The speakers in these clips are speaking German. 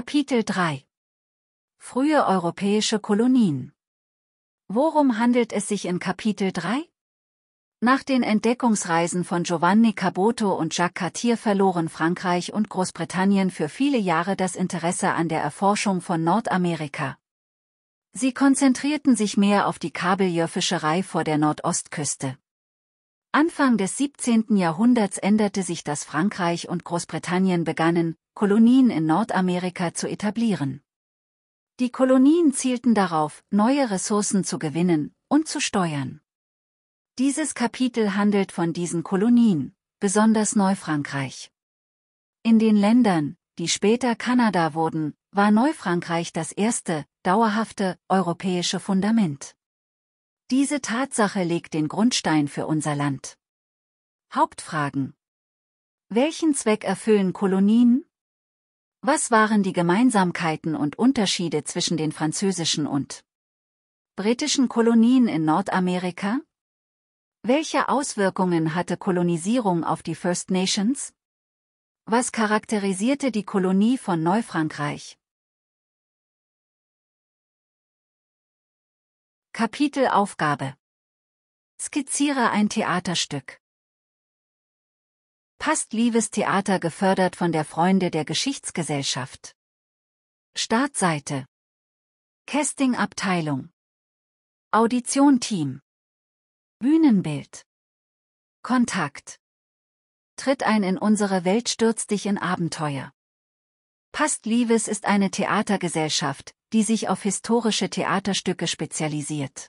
Kapitel 3 Frühe europäische Kolonien Worum handelt es sich in Kapitel 3? Nach den Entdeckungsreisen von Giovanni Caboto und Jacques Cartier verloren Frankreich und Großbritannien für viele Jahre das Interesse an der Erforschung von Nordamerika. Sie konzentrierten sich mehr auf die Kabeljörfischerei vor der Nordostküste. Anfang des 17. Jahrhunderts änderte sich das Frankreich und Großbritannien begannen, Kolonien in Nordamerika zu etablieren. Die Kolonien zielten darauf, neue Ressourcen zu gewinnen und zu steuern. Dieses Kapitel handelt von diesen Kolonien, besonders Neufrankreich. In den Ländern, die später Kanada wurden, war Neufrankreich das erste, dauerhafte, europäische Fundament. Diese Tatsache legt den Grundstein für unser Land. Hauptfragen. Welchen Zweck erfüllen Kolonien? Was waren die Gemeinsamkeiten und Unterschiede zwischen den französischen und britischen Kolonien in Nordamerika? Welche Auswirkungen hatte Kolonisierung auf die First Nations? Was charakterisierte die Kolonie von Neufrankreich? Kapitelaufgabe Skizziere ein Theaterstück. Passt Liebes Theater gefördert von der Freunde der Geschichtsgesellschaft. Startseite. Casting Abteilung. Audition Team. Bühnenbild. Kontakt. Tritt ein in unsere Welt, stürzt dich in Abenteuer. Past Liebes ist eine Theatergesellschaft, die sich auf historische Theaterstücke spezialisiert.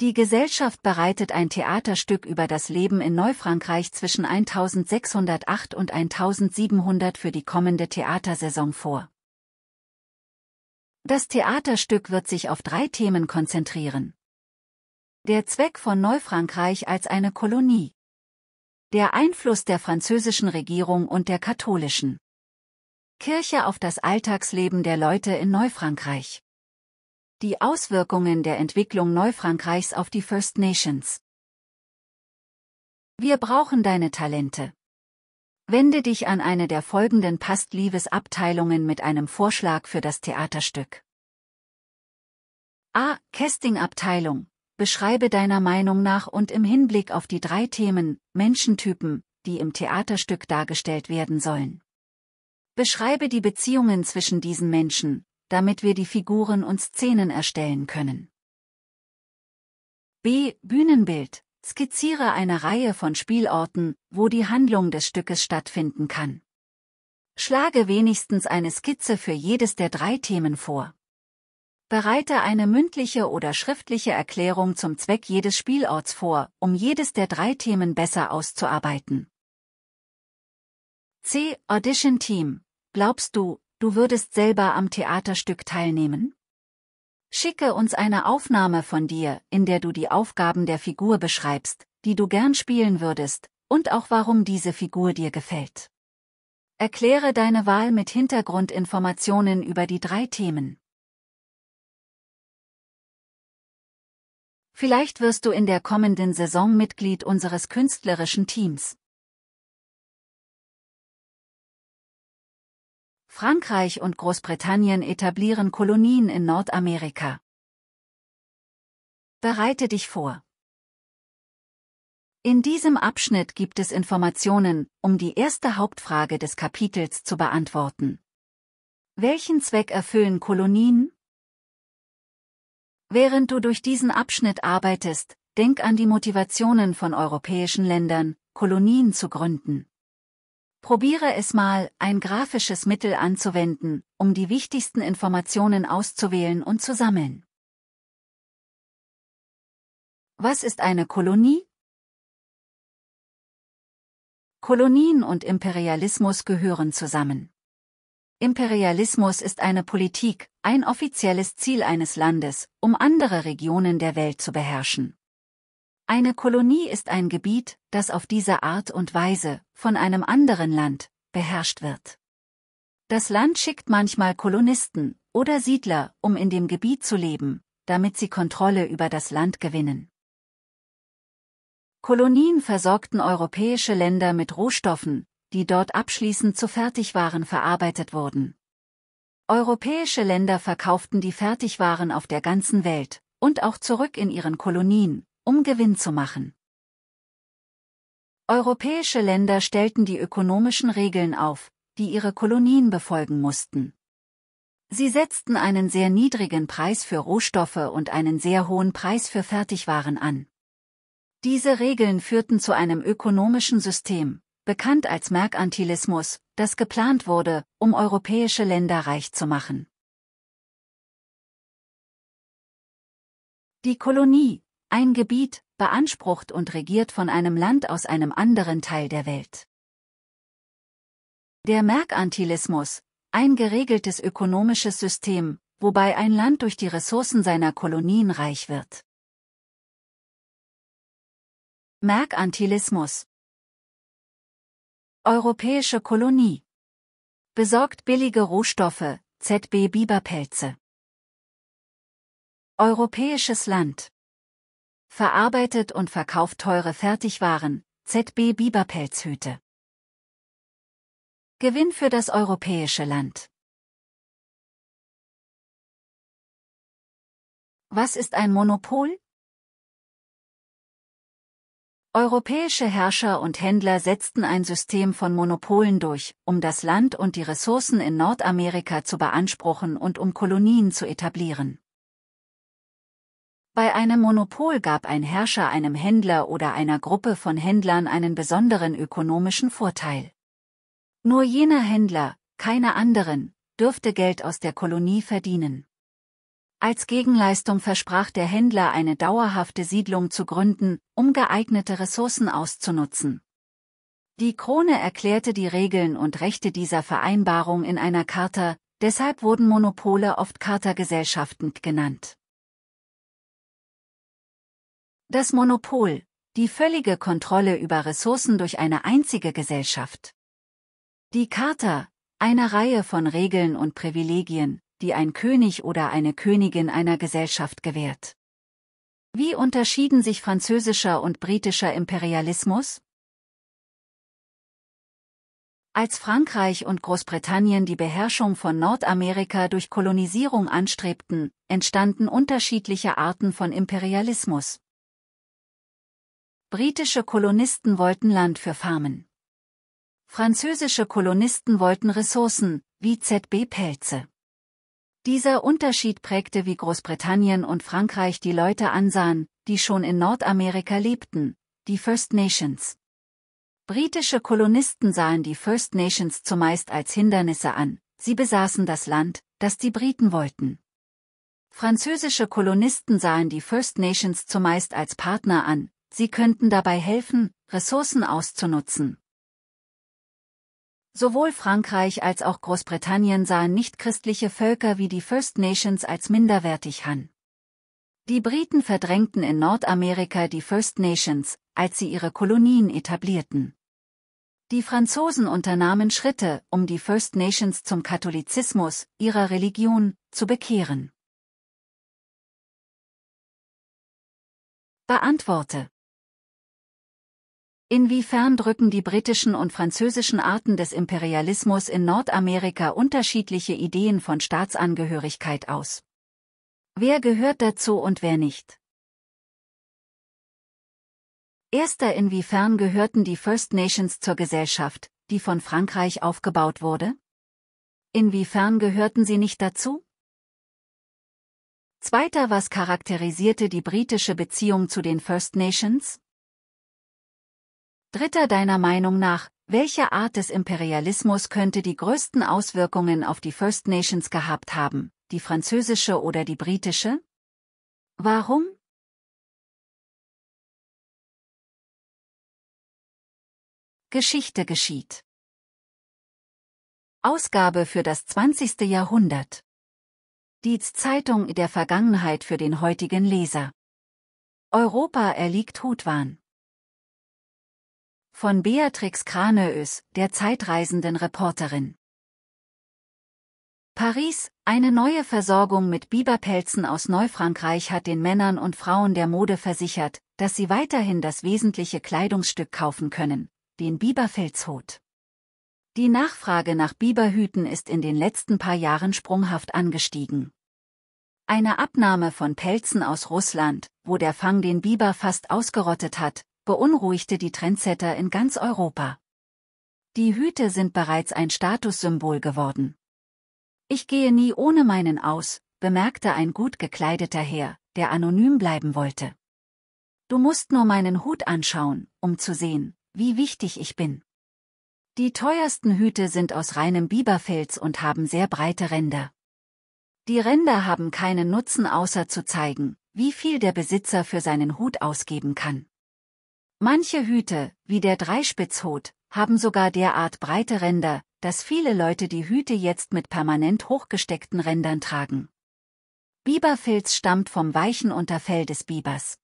Die Gesellschaft bereitet ein Theaterstück über das Leben in Neufrankreich zwischen 1608 und 1700 für die kommende Theatersaison vor. Das Theaterstück wird sich auf drei Themen konzentrieren. Der Zweck von Neufrankreich als eine Kolonie. Der Einfluss der französischen Regierung und der katholischen Kirche auf das Alltagsleben der Leute in Neufrankreich. Die Auswirkungen der Entwicklung Neufrankreichs auf die First Nations. Wir brauchen deine Talente. Wende dich an eine der folgenden Past-Lives-Abteilungen mit einem Vorschlag für das Theaterstück. A. Casting-Abteilung. Beschreibe deiner Meinung nach und im Hinblick auf die drei Themen, Menschentypen, die im Theaterstück dargestellt werden sollen. Beschreibe die Beziehungen zwischen diesen Menschen, damit wir die Figuren und Szenen erstellen können. B. Bühnenbild. Skizziere eine Reihe von Spielorten, wo die Handlung des Stückes stattfinden kann. Schlage wenigstens eine Skizze für jedes der drei Themen vor. Bereite eine mündliche oder schriftliche Erklärung zum Zweck jedes Spielorts vor, um jedes der drei Themen besser auszuarbeiten. C. Audition Team. Glaubst du, du würdest selber am Theaterstück teilnehmen? Schicke uns eine Aufnahme von dir, in der du die Aufgaben der Figur beschreibst, die du gern spielen würdest, und auch warum diese Figur dir gefällt. Erkläre deine Wahl mit Hintergrundinformationen über die drei Themen. Vielleicht wirst du in der kommenden Saison Mitglied unseres künstlerischen Teams. Frankreich und Großbritannien etablieren Kolonien in Nordamerika. Bereite dich vor. In diesem Abschnitt gibt es Informationen, um die erste Hauptfrage des Kapitels zu beantworten. Welchen Zweck erfüllen Kolonien? Während du durch diesen Abschnitt arbeitest, denk an die Motivationen von europäischen Ländern, Kolonien zu gründen. Probiere es mal, ein grafisches Mittel anzuwenden, um die wichtigsten Informationen auszuwählen und zu sammeln. Was ist eine Kolonie? Kolonien und Imperialismus gehören zusammen. Imperialismus ist eine Politik, ein offizielles Ziel eines Landes, um andere Regionen der Welt zu beherrschen. Eine Kolonie ist ein Gebiet, das auf diese Art und Weise von einem anderen Land beherrscht wird. Das Land schickt manchmal Kolonisten oder Siedler, um in dem Gebiet zu leben, damit sie Kontrolle über das Land gewinnen. Kolonien versorgten europäische Länder mit Rohstoffen, die dort abschließend zu Fertigwaren verarbeitet wurden. Europäische Länder verkauften die Fertigwaren auf der ganzen Welt und auch zurück in ihren Kolonien, um Gewinn zu machen. Europäische Länder stellten die ökonomischen Regeln auf, die ihre Kolonien befolgen mussten. Sie setzten einen sehr niedrigen Preis für Rohstoffe und einen sehr hohen Preis für Fertigwaren an. Diese Regeln führten zu einem ökonomischen System, bekannt als Merkantilismus, das geplant wurde, um europäische Länder reich zu machen. Die Kolonie ein Gebiet, beansprucht und regiert von einem Land aus einem anderen Teil der Welt. Der Merkantilismus, ein geregeltes ökonomisches System, wobei ein Land durch die Ressourcen seiner Kolonien reich wird. Merkantilismus Europäische Kolonie Besorgt billige Rohstoffe, ZB Biberpelze Europäisches Land verarbeitet und verkauft teure Fertigwaren, ZB Biberpelzhüte. Gewinn für das europäische Land. Was ist ein Monopol? Europäische Herrscher und Händler setzten ein System von Monopolen durch, um das Land und die Ressourcen in Nordamerika zu beanspruchen und um Kolonien zu etablieren. Bei einem Monopol gab ein Herrscher einem Händler oder einer Gruppe von Händlern einen besonderen ökonomischen Vorteil. Nur jener Händler, keine anderen, dürfte Geld aus der Kolonie verdienen. Als Gegenleistung versprach der Händler eine dauerhafte Siedlung zu gründen, um geeignete Ressourcen auszunutzen. Die Krone erklärte die Regeln und Rechte dieser Vereinbarung in einer Charta, deshalb wurden Monopole oft Chartergesellschaften genannt. Das Monopol, die völlige Kontrolle über Ressourcen durch eine einzige Gesellschaft. Die Charta, eine Reihe von Regeln und Privilegien, die ein König oder eine Königin einer Gesellschaft gewährt. Wie unterschieden sich französischer und britischer Imperialismus? Als Frankreich und Großbritannien die Beherrschung von Nordamerika durch Kolonisierung anstrebten, entstanden unterschiedliche Arten von Imperialismus. Britische Kolonisten wollten Land für Farmen. Französische Kolonisten wollten Ressourcen, wie ZB-Pelze. Dieser Unterschied prägte wie Großbritannien und Frankreich die Leute ansahen, die schon in Nordamerika lebten, die First Nations. Britische Kolonisten sahen die First Nations zumeist als Hindernisse an, sie besaßen das Land, das die Briten wollten. Französische Kolonisten sahen die First Nations zumeist als Partner an, Sie könnten dabei helfen, Ressourcen auszunutzen. Sowohl Frankreich als auch Großbritannien sahen nichtchristliche Völker wie die First Nations als minderwertig an. Die Briten verdrängten in Nordamerika die First Nations, als sie ihre Kolonien etablierten. Die Franzosen unternahmen Schritte, um die First Nations zum Katholizismus, ihrer Religion, zu bekehren. Beantworte Inwiefern drücken die britischen und französischen Arten des Imperialismus in Nordamerika unterschiedliche Ideen von Staatsangehörigkeit aus? Wer gehört dazu und wer nicht? Erster Inwiefern gehörten die First Nations zur Gesellschaft, die von Frankreich aufgebaut wurde? Inwiefern gehörten sie nicht dazu? Zweiter Was charakterisierte die britische Beziehung zu den First Nations? Dritter deiner Meinung nach, welche Art des Imperialismus könnte die größten Auswirkungen auf die First Nations gehabt haben, die französische oder die britische? Warum? Geschichte geschieht. Ausgabe für das 20. Jahrhundert. Dietz Zeitung der Vergangenheit für den heutigen Leser. Europa erliegt Hutwahn. Von Beatrix Kraneös, der zeitreisenden Reporterin. Paris, eine neue Versorgung mit Biberpelzen aus Neufrankreich hat den Männern und Frauen der Mode versichert, dass sie weiterhin das wesentliche Kleidungsstück kaufen können, den Biberfelzhut. Die Nachfrage nach Biberhüten ist in den letzten paar Jahren sprunghaft angestiegen. Eine Abnahme von Pelzen aus Russland, wo der Fang den Biber fast ausgerottet hat, beunruhigte die Trendsetter in ganz Europa. Die Hüte sind bereits ein Statussymbol geworden. Ich gehe nie ohne meinen aus, bemerkte ein gut gekleideter Herr, der anonym bleiben wollte. Du musst nur meinen Hut anschauen, um zu sehen, wie wichtig ich bin. Die teuersten Hüte sind aus reinem Biberfels und haben sehr breite Ränder. Die Ränder haben keinen Nutzen außer zu zeigen, wie viel der Besitzer für seinen Hut ausgeben kann. Manche Hüte, wie der Dreispitzhut, haben sogar derart breite Ränder, dass viele Leute die Hüte jetzt mit permanent hochgesteckten Rändern tragen. Biberfilz stammt vom weichen Unterfell des Bibers.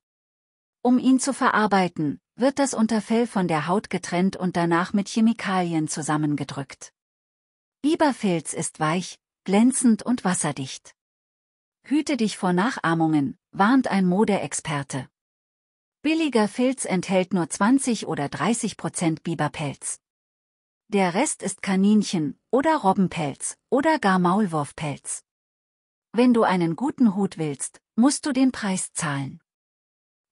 Um ihn zu verarbeiten, wird das Unterfell von der Haut getrennt und danach mit Chemikalien zusammengedrückt. Biberfilz ist weich, glänzend und wasserdicht. Hüte dich vor Nachahmungen, warnt ein Modeexperte. Billiger Filz enthält nur 20 oder 30 Prozent Biberpelz. Der Rest ist Kaninchen- oder Robbenpelz oder gar Maulwurfpelz. Wenn du einen guten Hut willst, musst du den Preis zahlen.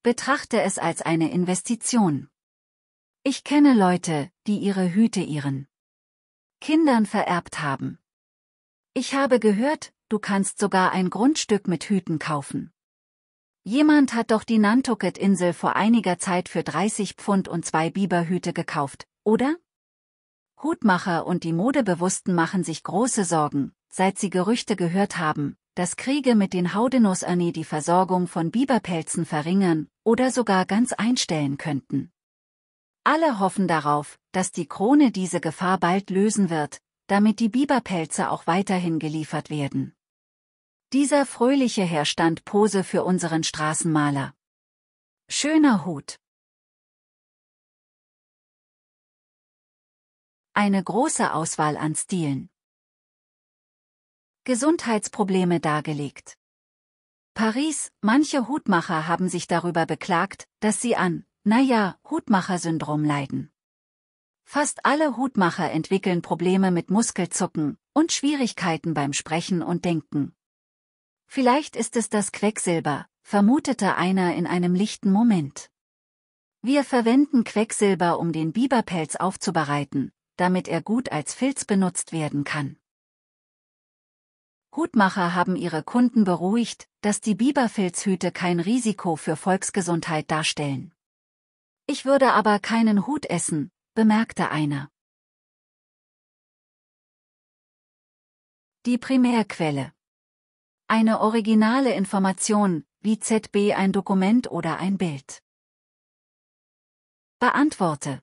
Betrachte es als eine Investition. Ich kenne Leute, die ihre Hüte ihren Kindern vererbt haben. Ich habe gehört, du kannst sogar ein Grundstück mit Hüten kaufen. Jemand hat doch die Nantucket-Insel vor einiger Zeit für 30 Pfund und zwei Biberhüte gekauft, oder? Hutmacher und die Modebewussten machen sich große Sorgen, seit sie Gerüchte gehört haben, dass Kriege mit den Haudenosaunee die Versorgung von Biberpelzen verringern oder sogar ganz einstellen könnten. Alle hoffen darauf, dass die Krone diese Gefahr bald lösen wird, damit die Biberpelze auch weiterhin geliefert werden. Dieser fröhliche Herr stand Pose für unseren Straßenmaler. Schöner Hut. Eine große Auswahl an Stilen. Gesundheitsprobleme dargelegt. Paris, manche Hutmacher haben sich darüber beklagt, dass sie an, naja, Hutmacher-Syndrom leiden. Fast alle Hutmacher entwickeln Probleme mit Muskelzucken und Schwierigkeiten beim Sprechen und Denken. Vielleicht ist es das Quecksilber, vermutete einer in einem lichten Moment. Wir verwenden Quecksilber, um den Biberpelz aufzubereiten, damit er gut als Filz benutzt werden kann. Hutmacher haben ihre Kunden beruhigt, dass die Biberfilzhüte kein Risiko für Volksgesundheit darstellen. Ich würde aber keinen Hut essen, bemerkte einer. Die Primärquelle eine originale Information, wie ZB ein Dokument oder ein Bild. Beantworte.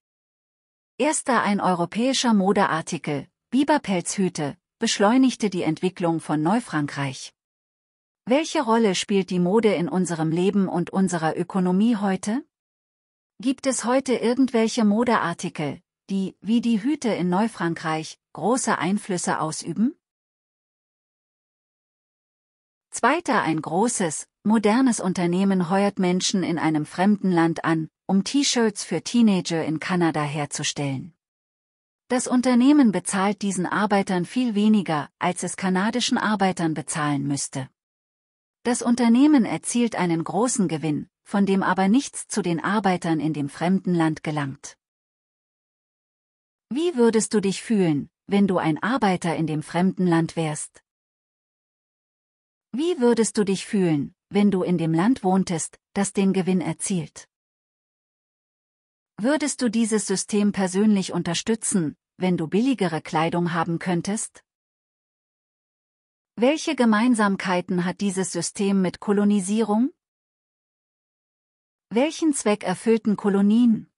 Erster ein europäischer Modeartikel, Biberpelzhüte, beschleunigte die Entwicklung von Neufrankreich. Welche Rolle spielt die Mode in unserem Leben und unserer Ökonomie heute? Gibt es heute irgendwelche Modeartikel, die, wie die Hüte in Neufrankreich, große Einflüsse ausüben? Zweiter ein großes, modernes Unternehmen heuert Menschen in einem fremden Land an, um T-Shirts für Teenager in Kanada herzustellen. Das Unternehmen bezahlt diesen Arbeitern viel weniger, als es kanadischen Arbeitern bezahlen müsste. Das Unternehmen erzielt einen großen Gewinn, von dem aber nichts zu den Arbeitern in dem fremden Land gelangt. Wie würdest du dich fühlen, wenn du ein Arbeiter in dem fremden Land wärst? Wie würdest du dich fühlen, wenn du in dem Land wohntest, das den Gewinn erzielt? Würdest du dieses System persönlich unterstützen, wenn du billigere Kleidung haben könntest? Welche Gemeinsamkeiten hat dieses System mit Kolonisierung? Welchen Zweck erfüllten Kolonien?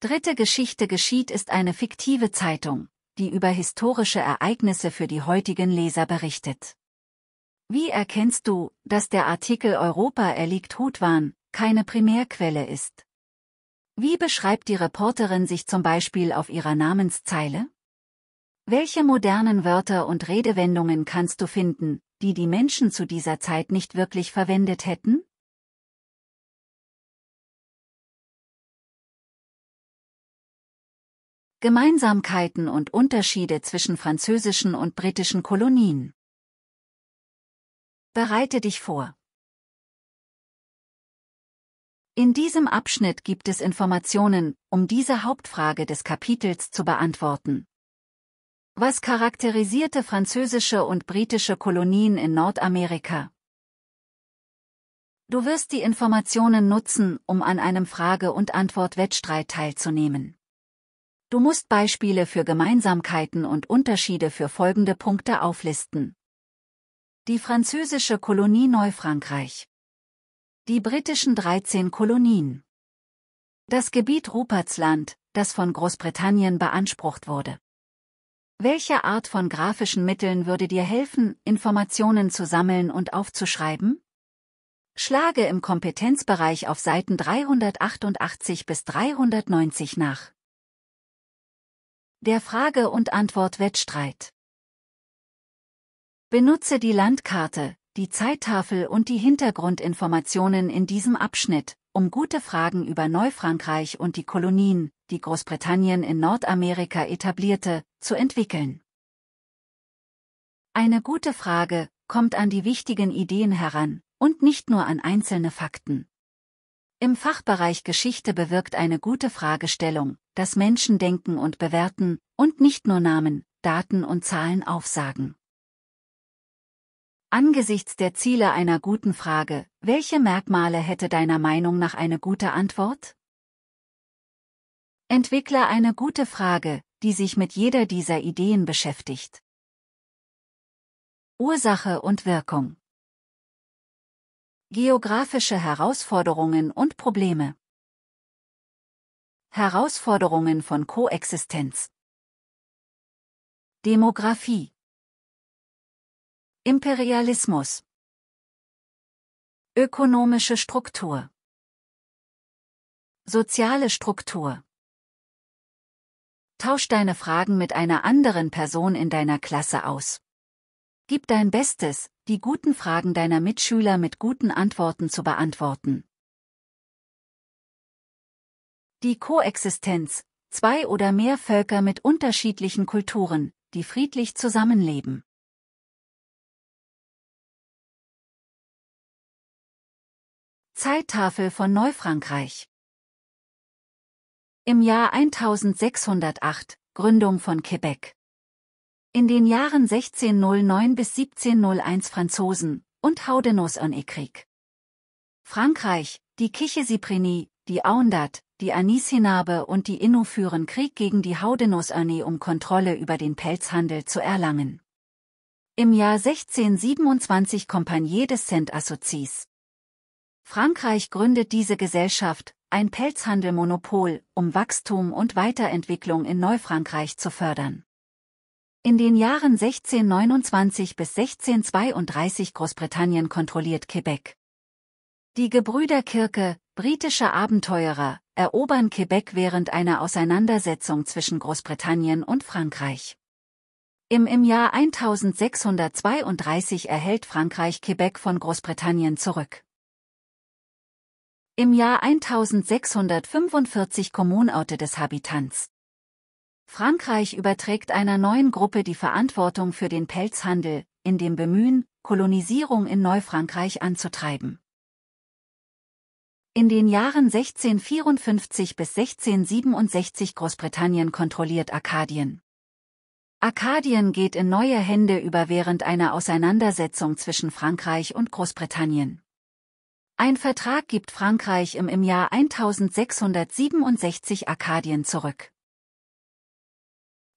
Dritte Geschichte geschieht ist eine fiktive Zeitung, die über historische Ereignisse für die heutigen Leser berichtet. Wie erkennst du, dass der Artikel Europa erliegt Hutwahn keine Primärquelle ist? Wie beschreibt die Reporterin sich zum Beispiel auf ihrer Namenszeile? Welche modernen Wörter und Redewendungen kannst du finden, die die Menschen zu dieser Zeit nicht wirklich verwendet hätten? Gemeinsamkeiten und Unterschiede zwischen französischen und britischen Kolonien Bereite dich vor. In diesem Abschnitt gibt es Informationen, um diese Hauptfrage des Kapitels zu beantworten. Was charakterisierte französische und britische Kolonien in Nordamerika? Du wirst die Informationen nutzen, um an einem Frage- und Antwortwettstreit teilzunehmen. Du musst Beispiele für Gemeinsamkeiten und Unterschiede für folgende Punkte auflisten. Die französische Kolonie Neufrankreich. Die britischen 13 Kolonien. Das Gebiet Rupertsland, das von Großbritannien beansprucht wurde. Welche Art von grafischen Mitteln würde dir helfen, Informationen zu sammeln und aufzuschreiben? Schlage im Kompetenzbereich auf Seiten 388 bis 390 nach. Der Frage- und Antwort-Wettstreit Benutze die Landkarte, die Zeittafel und die Hintergrundinformationen in diesem Abschnitt, um gute Fragen über Neufrankreich und die Kolonien, die Großbritannien in Nordamerika etablierte, zu entwickeln. Eine gute Frage kommt an die wichtigen Ideen heran und nicht nur an einzelne Fakten. Im Fachbereich Geschichte bewirkt eine gute Fragestellung, dass Menschen denken und bewerten und nicht nur Namen, Daten und Zahlen aufsagen. Angesichts der Ziele einer guten Frage, welche Merkmale hätte deiner Meinung nach eine gute Antwort? Entwickle eine gute Frage, die sich mit jeder dieser Ideen beschäftigt. Ursache und Wirkung Geografische Herausforderungen und Probleme Herausforderungen von Koexistenz Demografie Imperialismus Ökonomische Struktur Soziale Struktur Tausch deine Fragen mit einer anderen Person in deiner Klasse aus. Gib dein Bestes, die guten Fragen deiner Mitschüler mit guten Antworten zu beantworten. Die Koexistenz, zwei oder mehr Völker mit unterschiedlichen Kulturen, die friedlich zusammenleben. Zeittafel von Neufrankreich Im Jahr 1608, Gründung von Quebec. In den Jahren 1609 bis 1701 Franzosen und Haudenos en Ekrik. Frankreich, die Kiche-Siprenie, die Aundat, die Anisinabe und die Innu führen Krieg gegen die Haudenos-Armee um Kontrolle über den Pelzhandel zu erlangen. Im Jahr 1627 Kompanie des Saint-Associes, Frankreich gründet diese Gesellschaft, ein Pelzhandelmonopol, um Wachstum und Weiterentwicklung in Neufrankreich zu fördern. In den Jahren 1629 bis 1632 Großbritannien kontrolliert Quebec. Die Gebrüder Kirke, britische Abenteurer, erobern Quebec während einer Auseinandersetzung zwischen Großbritannien und Frankreich. Im, Im Jahr 1632 erhält Frankreich Quebec von Großbritannien zurück. Im Jahr 1645 Kommunorte des Habitants. Frankreich überträgt einer neuen Gruppe die Verantwortung für den Pelzhandel, in dem Bemühen, Kolonisierung in Neufrankreich anzutreiben. In den Jahren 1654 bis 1667 Großbritannien kontrolliert Arkadien. Arkadien geht in neue Hände über während einer Auseinandersetzung zwischen Frankreich und Großbritannien. Ein Vertrag gibt Frankreich im, im Jahr 1667 Arkadien zurück.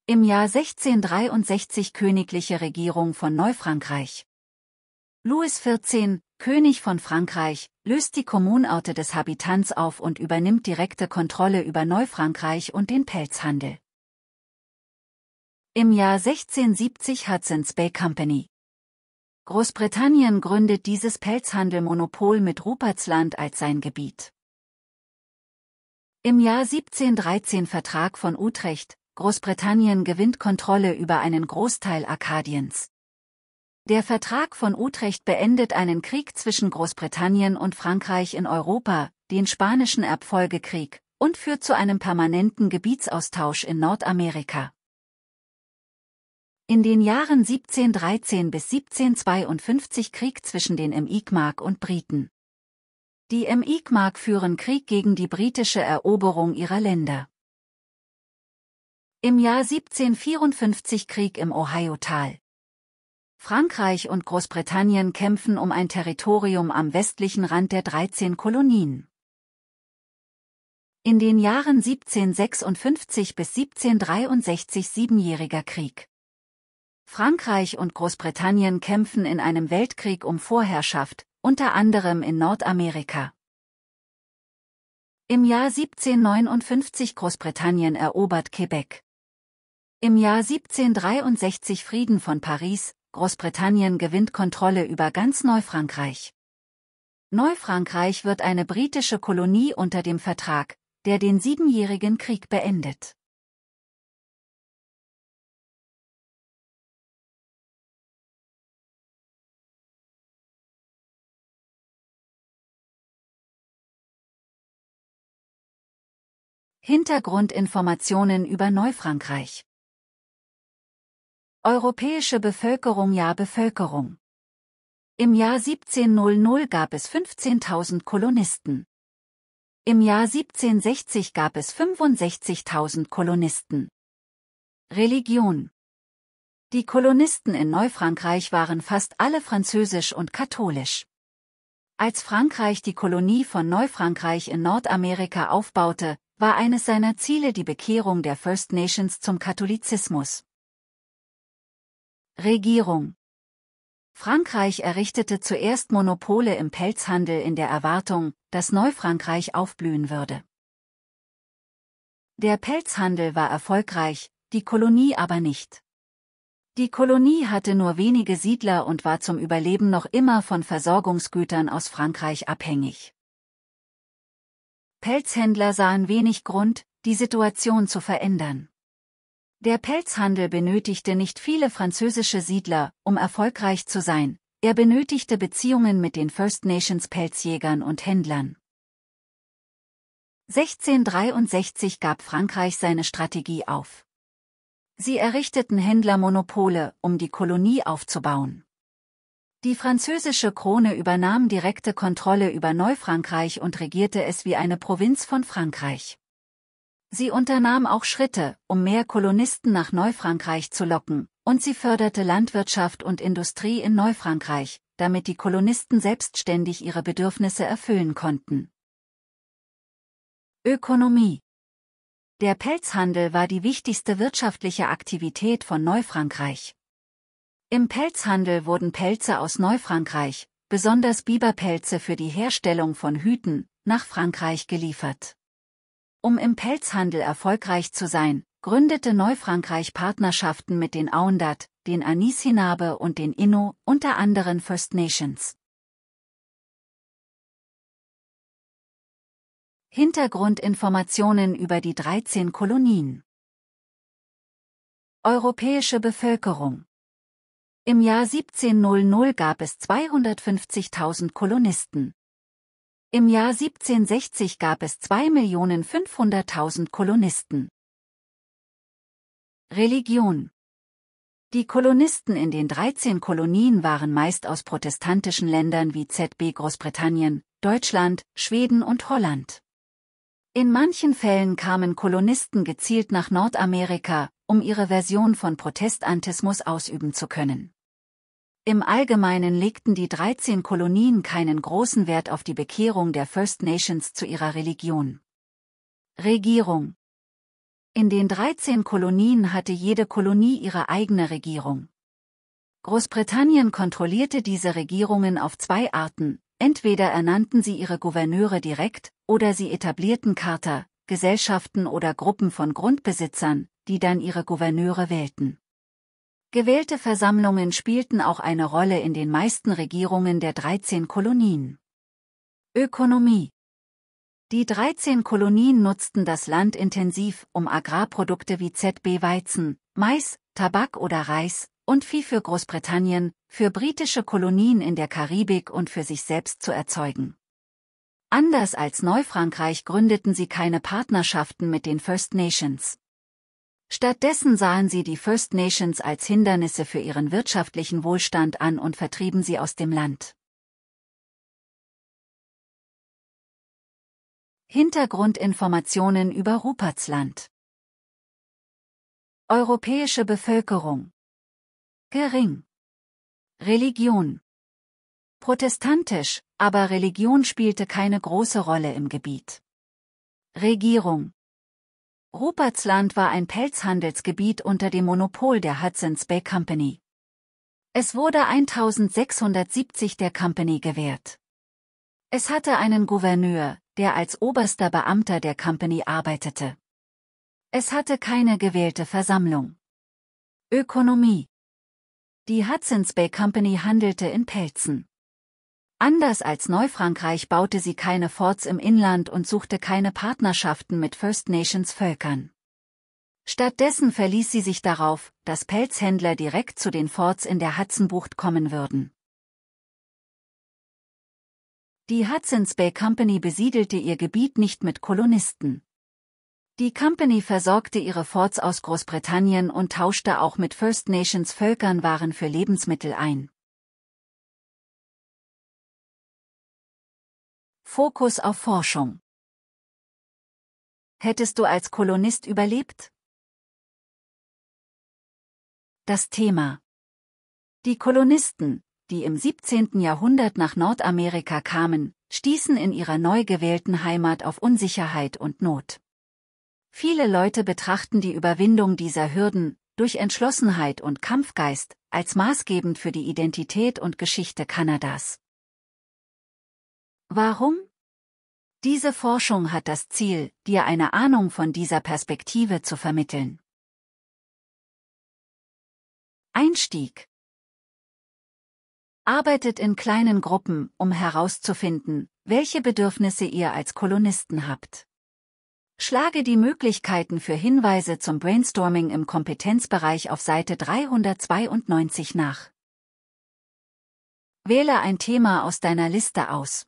Im Jahr 1663 königliche Regierung von Neufrankreich. Louis XIV, König von Frankreich, löst die Kommunorte des Habitants auf und übernimmt direkte Kontrolle über Neufrankreich und den Pelzhandel. Im Jahr 1670 Hudson's Bay Company. Großbritannien gründet dieses Pelzhandelmonopol mit Rupertsland als sein Gebiet. Im Jahr 1713 Vertrag von Utrecht, Großbritannien gewinnt Kontrolle über einen Großteil Arkadiens. Der Vertrag von Utrecht beendet einen Krieg zwischen Großbritannien und Frankreich in Europa, den Spanischen Erbfolgekrieg, und führt zu einem permanenten Gebietsaustausch in Nordamerika. In den Jahren 1713 bis 1752 Krieg zwischen den Emigmark und Briten. Die Emigmark führen Krieg gegen die britische Eroberung ihrer Länder. Im Jahr 1754 Krieg im Ohio-Tal. Frankreich und Großbritannien kämpfen um ein Territorium am westlichen Rand der 13 Kolonien. In den Jahren 1756 bis 1763 Siebenjähriger Krieg. Frankreich und Großbritannien kämpfen in einem Weltkrieg um Vorherrschaft, unter anderem in Nordamerika. Im Jahr 1759 Großbritannien erobert Quebec. Im Jahr 1763 Frieden von Paris, Großbritannien gewinnt Kontrolle über ganz Neufrankreich. Neufrankreich wird eine britische Kolonie unter dem Vertrag, der den Siebenjährigen Krieg beendet. Hintergrundinformationen über Neufrankreich Europäische Bevölkerung Jahr Bevölkerung Im Jahr 1700 gab es 15.000 Kolonisten. Im Jahr 1760 gab es 65.000 Kolonisten. Religion Die Kolonisten in Neufrankreich waren fast alle französisch und katholisch. Als Frankreich die Kolonie von Neufrankreich in Nordamerika aufbaute, war eines seiner Ziele die Bekehrung der First Nations zum Katholizismus. Regierung Frankreich errichtete zuerst Monopole im Pelzhandel in der Erwartung, dass Neufrankreich aufblühen würde. Der Pelzhandel war erfolgreich, die Kolonie aber nicht. Die Kolonie hatte nur wenige Siedler und war zum Überleben noch immer von Versorgungsgütern aus Frankreich abhängig. Pelzhändler sahen wenig Grund, die Situation zu verändern. Der Pelzhandel benötigte nicht viele französische Siedler, um erfolgreich zu sein, er benötigte Beziehungen mit den First Nations Pelzjägern und Händlern. 1663 gab Frankreich seine Strategie auf. Sie errichteten Händlermonopole, um die Kolonie aufzubauen. Die französische Krone übernahm direkte Kontrolle über Neufrankreich und regierte es wie eine Provinz von Frankreich. Sie unternahm auch Schritte, um mehr Kolonisten nach Neufrankreich zu locken, und sie förderte Landwirtschaft und Industrie in Neufrankreich, damit die Kolonisten selbstständig ihre Bedürfnisse erfüllen konnten. Ökonomie Der Pelzhandel war die wichtigste wirtschaftliche Aktivität von Neufrankreich. Im Pelzhandel wurden Pelze aus Neufrankreich, besonders Biberpelze für die Herstellung von Hüten, nach Frankreich geliefert. Um im Pelzhandel erfolgreich zu sein, gründete Neufrankreich Partnerschaften mit den Aondat, den Anisinabe und den Inno, unter anderen First Nations. Hintergrundinformationen über die 13 Kolonien Europäische Bevölkerung im Jahr 1700 gab es 250.000 Kolonisten. Im Jahr 1760 gab es 2.500.000 Kolonisten. Religion die Kolonisten in den 13 Kolonien waren meist aus protestantischen Ländern wie ZB Großbritannien, Deutschland, Schweden und Holland. In manchen Fällen kamen Kolonisten gezielt nach Nordamerika, um ihre Version von Protestantismus ausüben zu können. Im Allgemeinen legten die 13 Kolonien keinen großen Wert auf die Bekehrung der First Nations zu ihrer Religion. Regierung In den 13 Kolonien hatte jede Kolonie ihre eigene Regierung. Großbritannien kontrollierte diese Regierungen auf zwei Arten, entweder ernannten sie ihre Gouverneure direkt, oder sie etablierten Charter, Gesellschaften oder Gruppen von Grundbesitzern, die dann ihre Gouverneure wählten. Gewählte Versammlungen spielten auch eine Rolle in den meisten Regierungen der 13 Kolonien. Ökonomie Die 13 Kolonien nutzten das Land intensiv, um Agrarprodukte wie ZB-Weizen, Mais, Tabak oder Reis und Vieh für Großbritannien, für britische Kolonien in der Karibik und für sich selbst zu erzeugen. Anders als Neufrankreich gründeten sie keine Partnerschaften mit den First Nations. Stattdessen sahen sie die First Nations als Hindernisse für ihren wirtschaftlichen Wohlstand an und vertrieben sie aus dem Land. Hintergrundinformationen über Rupertsland Europäische Bevölkerung Gering Religion Protestantisch, aber Religion spielte keine große Rolle im Gebiet. Regierung Rupertsland war ein Pelzhandelsgebiet unter dem Monopol der Hudson's Bay Company. Es wurde 1670 der Company gewährt. Es hatte einen Gouverneur, der als oberster Beamter der Company arbeitete. Es hatte keine gewählte Versammlung. Ökonomie Die Hudson's Bay Company handelte in Pelzen. Anders als Neufrankreich baute sie keine Forts im Inland und suchte keine Partnerschaften mit First Nations Völkern. Stattdessen verließ sie sich darauf, dass Pelzhändler direkt zu den Forts in der Hudsonbucht kommen würden. Die Hudson's Bay Company besiedelte ihr Gebiet nicht mit Kolonisten. Die Company versorgte ihre Forts aus Großbritannien und tauschte auch mit First Nations Völkern Waren für Lebensmittel ein. Fokus auf Forschung. Hättest du als Kolonist überlebt? Das Thema. Die Kolonisten, die im 17. Jahrhundert nach Nordamerika kamen, stießen in ihrer neu gewählten Heimat auf Unsicherheit und Not. Viele Leute betrachten die Überwindung dieser Hürden, durch Entschlossenheit und Kampfgeist, als maßgebend für die Identität und Geschichte Kanadas. Warum? Diese Forschung hat das Ziel, dir eine Ahnung von dieser Perspektive zu vermitteln. Einstieg Arbeitet in kleinen Gruppen, um herauszufinden, welche Bedürfnisse ihr als Kolonisten habt. Schlage die Möglichkeiten für Hinweise zum Brainstorming im Kompetenzbereich auf Seite 392 nach. Wähle ein Thema aus deiner Liste aus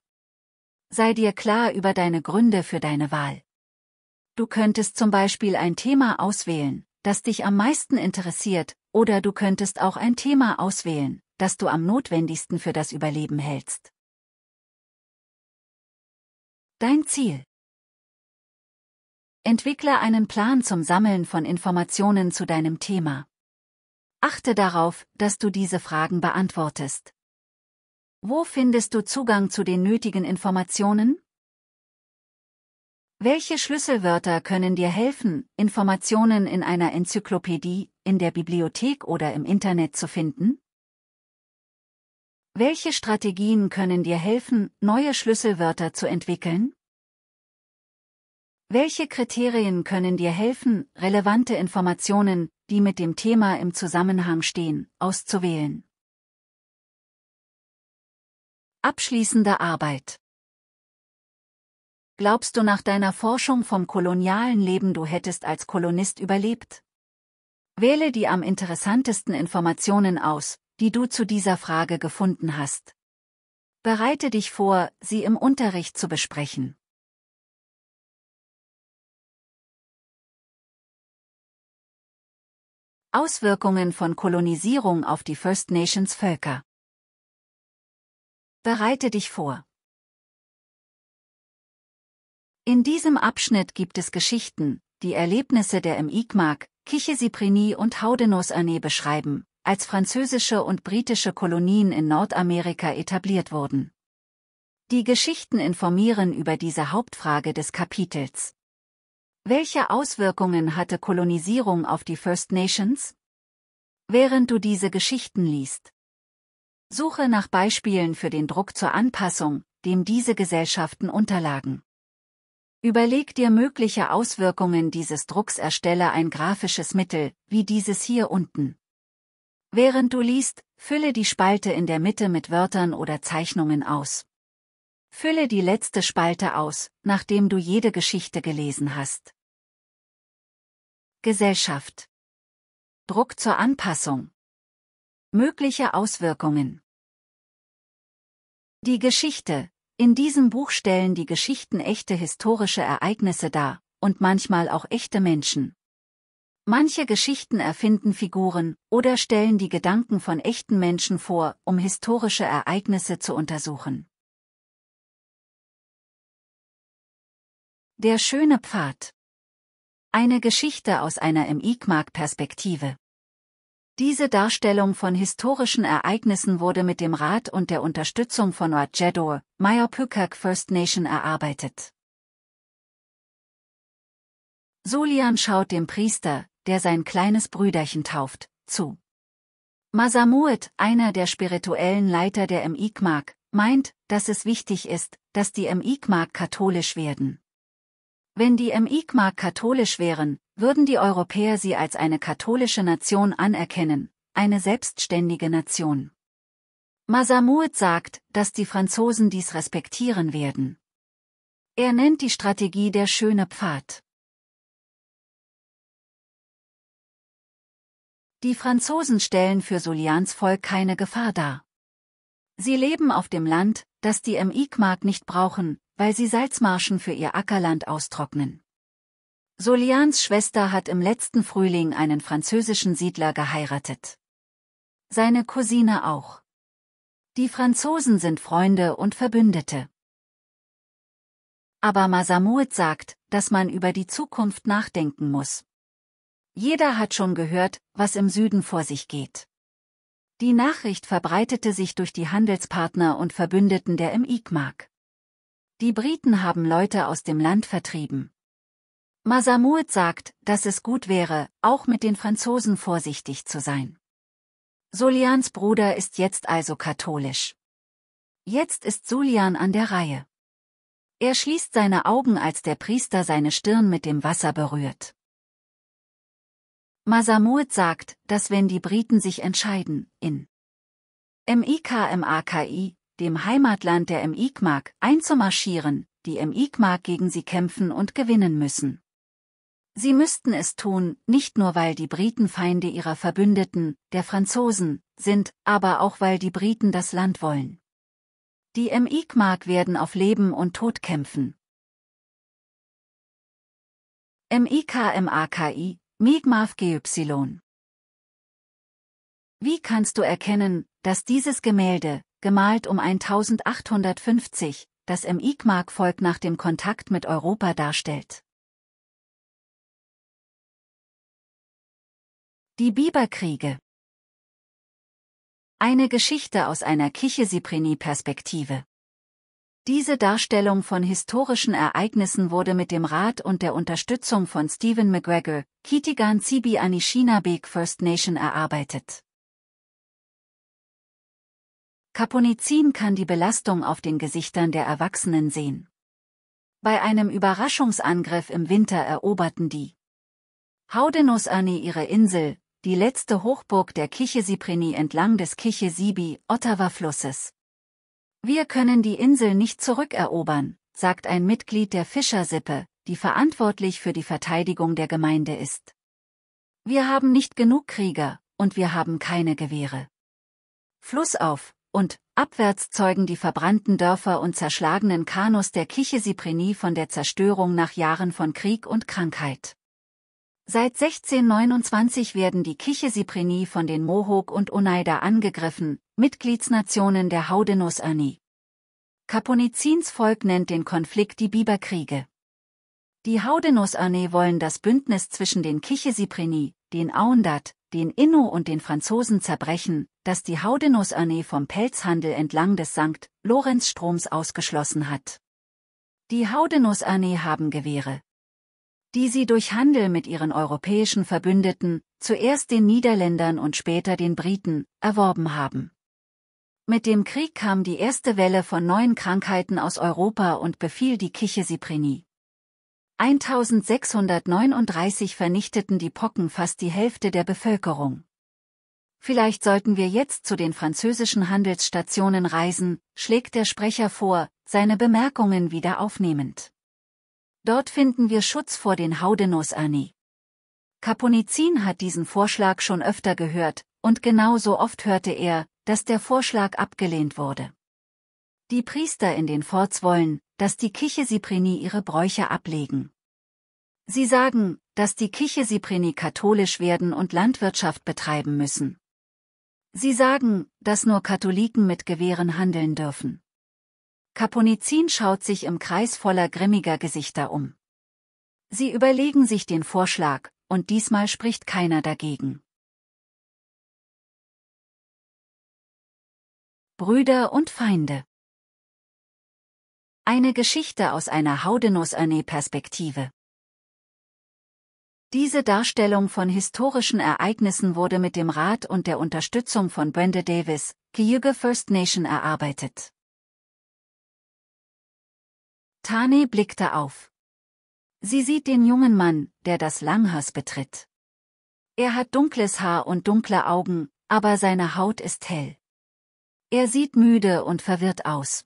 sei dir klar über deine Gründe für deine Wahl. Du könntest zum Beispiel ein Thema auswählen, das dich am meisten interessiert, oder du könntest auch ein Thema auswählen, das du am notwendigsten für das Überleben hältst. Dein Ziel Entwickle einen Plan zum Sammeln von Informationen zu deinem Thema. Achte darauf, dass du diese Fragen beantwortest. Wo findest du Zugang zu den nötigen Informationen? Welche Schlüsselwörter können dir helfen, Informationen in einer Enzyklopädie, in der Bibliothek oder im Internet zu finden? Welche Strategien können dir helfen, neue Schlüsselwörter zu entwickeln? Welche Kriterien können dir helfen, relevante Informationen, die mit dem Thema im Zusammenhang stehen, auszuwählen? Abschließende Arbeit Glaubst du nach deiner Forschung vom kolonialen Leben du hättest als Kolonist überlebt? Wähle die am interessantesten Informationen aus, die du zu dieser Frage gefunden hast. Bereite dich vor, sie im Unterricht zu besprechen. Auswirkungen von Kolonisierung auf die First Nations Völker Bereite dich vor. In diesem Abschnitt gibt es Geschichten, die Erlebnisse der im Igmark, Kichesiprenie und Haudenosaunee beschreiben, als französische und britische Kolonien in Nordamerika etabliert wurden. Die Geschichten informieren über diese Hauptfrage des Kapitels. Welche Auswirkungen hatte Kolonisierung auf die First Nations? Während du diese Geschichten liest, Suche nach Beispielen für den Druck zur Anpassung, dem diese Gesellschaften unterlagen. Überleg dir mögliche Auswirkungen dieses Drucks erstelle ein grafisches Mittel, wie dieses hier unten. Während du liest, fülle die Spalte in der Mitte mit Wörtern oder Zeichnungen aus. Fülle die letzte Spalte aus, nachdem du jede Geschichte gelesen hast. Gesellschaft. Druck zur Anpassung. Mögliche Auswirkungen. Die Geschichte. In diesem Buch stellen die Geschichten echte historische Ereignisse dar, und manchmal auch echte Menschen. Manche Geschichten erfinden Figuren oder stellen die Gedanken von echten Menschen vor, um historische Ereignisse zu untersuchen. Der schöne Pfad. Eine Geschichte aus einer im Igmark-Perspektive. Diese Darstellung von historischen Ereignissen wurde mit dem Rat und der Unterstützung von Wadjedo, Mayopukak First Nation erarbeitet. Solian schaut dem Priester, der sein kleines Brüderchen tauft, zu. Masamuet, einer der spirituellen Leiter der MIKMAK, meint, dass es wichtig ist, dass die MIKMAK katholisch werden. Wenn die MIKMAK katholisch wären, würden die Europäer sie als eine katholische Nation anerkennen, eine selbstständige Nation? Masamuet sagt, dass die Franzosen dies respektieren werden. Er nennt die Strategie der schöne Pfad. Die Franzosen stellen für Sulians Volk keine Gefahr dar. Sie leben auf dem Land, das die im Ikmark nicht brauchen, weil sie Salzmarschen für ihr Ackerland austrocknen. Solians Schwester hat im letzten Frühling einen französischen Siedler geheiratet. Seine Cousine auch. Die Franzosen sind Freunde und Verbündete. Aber Masamuet sagt, dass man über die Zukunft nachdenken muss. Jeder hat schon gehört, was im Süden vor sich geht. Die Nachricht verbreitete sich durch die Handelspartner und Verbündeten der im Igmark. Die Briten haben Leute aus dem Land vertrieben. Masamuet sagt, dass es gut wäre, auch mit den Franzosen vorsichtig zu sein. Solians Bruder ist jetzt also katholisch. Jetzt ist Sulian an der Reihe. Er schließt seine Augen, als der Priester seine Stirn mit dem Wasser berührt. Masamuet sagt, dass wenn die Briten sich entscheiden, in MIKMAKI, dem Heimatland der MIKMAK, einzumarschieren, die MIKMAK gegen sie kämpfen und gewinnen müssen. Sie müssten es tun, nicht nur weil die Briten Feinde ihrer Verbündeten, der Franzosen, sind, aber auch weil die Briten das Land wollen. Die MIGMAG werden auf Leben und Tod kämpfen. MIKMAKI, MIGMAV GY. Wie kannst du erkennen, dass dieses Gemälde, gemalt um 1850, das MIGMAG-Volk nach dem Kontakt mit Europa darstellt? Die Biberkriege. Eine Geschichte aus einer kiche siprini perspektive Diese Darstellung von historischen Ereignissen wurde mit dem Rat und der Unterstützung von Stephen McGregor, Kitigan Sibi Anishinabeg First Nation erarbeitet. Kaponizin kann die Belastung auf den Gesichtern der Erwachsenen sehen. Bei einem Überraschungsangriff im Winter eroberten die Haudenosani ihre Insel, die letzte Hochburg der Kichesipreni entlang des Kichesibi, Ottawa-Flusses. Wir können die Insel nicht zurückerobern, sagt ein Mitglied der Fischersippe, die verantwortlich für die Verteidigung der Gemeinde ist. Wir haben nicht genug Krieger, und wir haben keine Gewehre. Flussauf und abwärts zeugen die verbrannten Dörfer und zerschlagenen Kanus der Kichesipreni von der Zerstörung nach Jahren von Krieg und Krankheit. Seit 1629 werden die Kiche-Siprini von den Mohawk und Oneida angegriffen, Mitgliedsnationen der Haudenosaunee. Kaponizins Volk nennt den Konflikt die Biberkriege. Die Haudenosaunee wollen das Bündnis zwischen den Kiche-Siprini, den Aundat, den Innu und den Franzosen zerbrechen, das die Haudenosaunee vom Pelzhandel entlang des St. Lorenz-Stroms ausgeschlossen hat. Die Haudenosaunee haben Gewehre, die sie durch Handel mit ihren europäischen Verbündeten, zuerst den Niederländern und später den Briten, erworben haben. Mit dem Krieg kam die erste Welle von neuen Krankheiten aus Europa und befiel die Kichesiprenie. 1639 vernichteten die Pocken fast die Hälfte der Bevölkerung. Vielleicht sollten wir jetzt zu den französischen Handelsstationen reisen, schlägt der Sprecher vor, seine Bemerkungen wieder aufnehmend. Dort finden wir Schutz vor den Haudenos-Ani. Kaponizin hat diesen Vorschlag schon öfter gehört, und genauso oft hörte er, dass der Vorschlag abgelehnt wurde. Die Priester in den Forts wollen, dass die Kiche Siprini ihre Bräuche ablegen. Sie sagen, dass die Kiche Siprini katholisch werden und Landwirtschaft betreiben müssen. Sie sagen, dass nur Katholiken mit Gewehren handeln dürfen. Caponizin schaut sich im Kreis voller grimmiger Gesichter um. Sie überlegen sich den Vorschlag, und diesmal spricht keiner dagegen. Brüder und Feinde Eine Geschichte aus einer Haudenus-Örne-Perspektive diese Darstellung von historischen Ereignissen wurde mit dem Rat und der Unterstützung von Brenda Davis, Cayuga First Nation erarbeitet. Tane blickte auf. Sie sieht den jungen Mann, der das Langhaus betritt. Er hat dunkles Haar und dunkle Augen, aber seine Haut ist hell. Er sieht müde und verwirrt aus.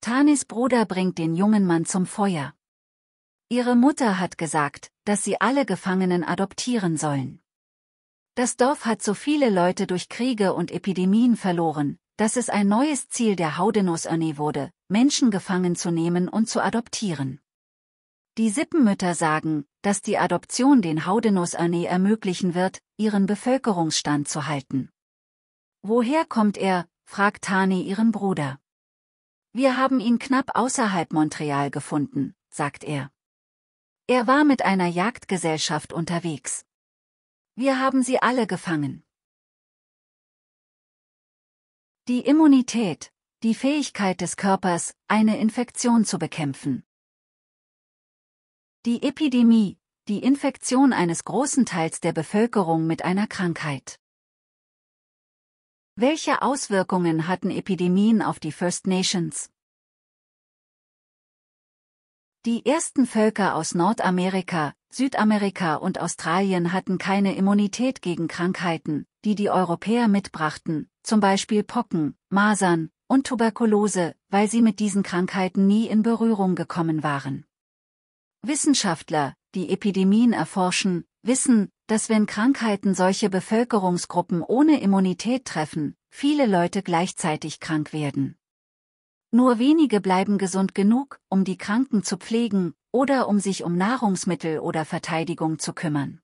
Tanis Bruder bringt den jungen Mann zum Feuer. Ihre Mutter hat gesagt, dass sie alle Gefangenen adoptieren sollen. Das Dorf hat so viele Leute durch Kriege und Epidemien verloren, dass es ein neues Ziel der haudenus örne wurde, Menschen gefangen zu nehmen und zu adoptieren. Die Sippenmütter sagen, dass die Adoption den haudenus örne ermöglichen wird, ihren Bevölkerungsstand zu halten. Woher kommt er, fragt Tani ihren Bruder. Wir haben ihn knapp außerhalb Montreal gefunden, sagt er. Er war mit einer Jagdgesellschaft unterwegs. Wir haben sie alle gefangen. Die Immunität, die Fähigkeit des Körpers, eine Infektion zu bekämpfen. Die Epidemie, die Infektion eines großen Teils der Bevölkerung mit einer Krankheit. Welche Auswirkungen hatten Epidemien auf die First Nations? Die ersten Völker aus Nordamerika, Südamerika und Australien hatten keine Immunität gegen Krankheiten, die die Europäer mitbrachten, zum Beispiel Pocken, Masern und Tuberkulose, weil sie mit diesen Krankheiten nie in Berührung gekommen waren. Wissenschaftler, die Epidemien erforschen, wissen, dass wenn Krankheiten solche Bevölkerungsgruppen ohne Immunität treffen, viele Leute gleichzeitig krank werden. Nur wenige bleiben gesund genug, um die Kranken zu pflegen, oder um sich um Nahrungsmittel oder Verteidigung zu kümmern.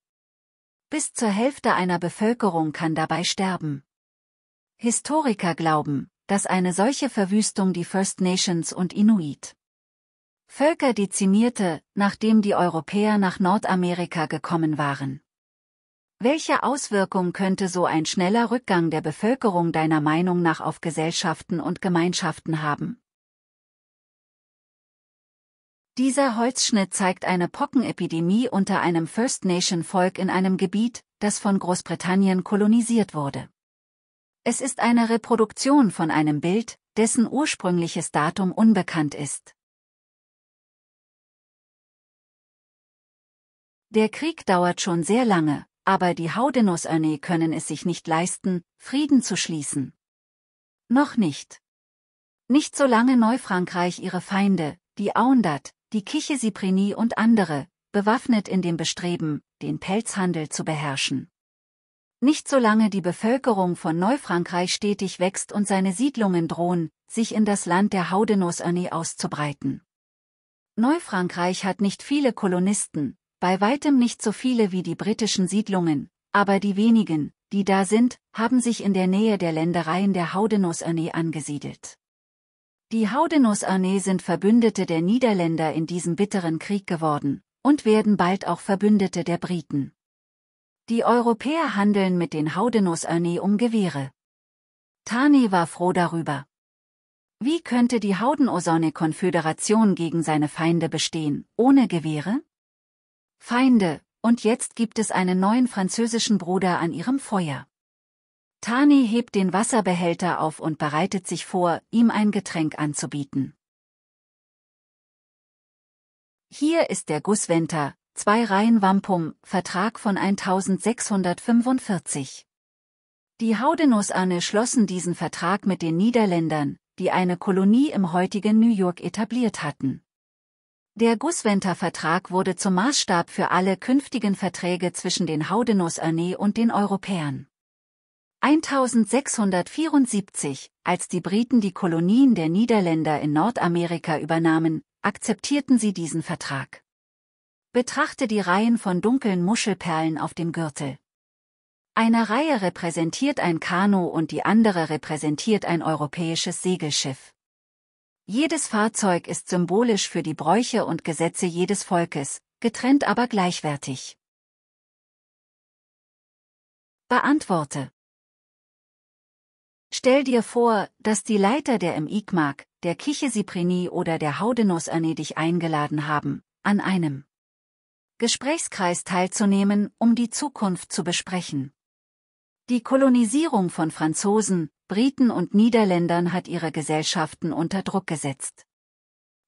Bis zur Hälfte einer Bevölkerung kann dabei sterben. Historiker glauben, dass eine solche Verwüstung die First Nations und Inuit Völker dezimierte, nachdem die Europäer nach Nordamerika gekommen waren. Welche Auswirkung könnte so ein schneller Rückgang der Bevölkerung deiner Meinung nach auf Gesellschaften und Gemeinschaften haben? Dieser Holzschnitt zeigt eine Pockenepidemie unter einem First Nation Volk in einem Gebiet, das von Großbritannien kolonisiert wurde. Es ist eine Reproduktion von einem Bild, dessen ursprüngliches Datum unbekannt ist. Der Krieg dauert schon sehr lange, aber die Haudenos-Örne können es sich nicht leisten, Frieden zu schließen. Noch nicht. Nicht solange Neufrankreich ihre Feinde, die Aundat, die Kiche Kichesiprini und andere, bewaffnet in dem Bestreben, den Pelzhandel zu beherrschen. Nicht solange die Bevölkerung von Neufrankreich stetig wächst und seine Siedlungen drohen, sich in das Land der Haudenosaunee auszubreiten. Neufrankreich hat nicht viele Kolonisten, bei weitem nicht so viele wie die britischen Siedlungen, aber die wenigen, die da sind, haben sich in der Nähe der Ländereien der Haudenosaunee angesiedelt. Die Haudenos-Arne sind Verbündete der Niederländer in diesem bitteren Krieg geworden und werden bald auch Verbündete der Briten. Die Europäer handeln mit den Haudenos-Arne um Gewehre. Tani war froh darüber. Wie könnte die Hauden-Osone-Konföderation gegen seine Feinde bestehen, ohne Gewehre? Feinde, und jetzt gibt es einen neuen französischen Bruder an ihrem Feuer. Tani hebt den Wasserbehälter auf und bereitet sich vor, ihm ein Getränk anzubieten. Hier ist der Gusventer, zwei Reihen Wampum, Vertrag von 1645. Die Haudenosane schlossen diesen Vertrag mit den Niederländern, die eine Kolonie im heutigen New York etabliert hatten. Der gusventer vertrag wurde zum Maßstab für alle künftigen Verträge zwischen den Haudenosane und den Europäern. 1674, als die Briten die Kolonien der Niederländer in Nordamerika übernahmen, akzeptierten sie diesen Vertrag. Betrachte die Reihen von dunklen Muschelperlen auf dem Gürtel. Eine Reihe repräsentiert ein Kanu und die andere repräsentiert ein europäisches Segelschiff. Jedes Fahrzeug ist symbolisch für die Bräuche und Gesetze jedes Volkes, getrennt aber gleichwertig. Beantworte Stell dir vor, dass die Leiter der MIGMAG, der Kichesiprenie oder der Haudenus dich eingeladen haben, an einem Gesprächskreis teilzunehmen, um die Zukunft zu besprechen. Die Kolonisierung von Franzosen, Briten und Niederländern hat ihre Gesellschaften unter Druck gesetzt.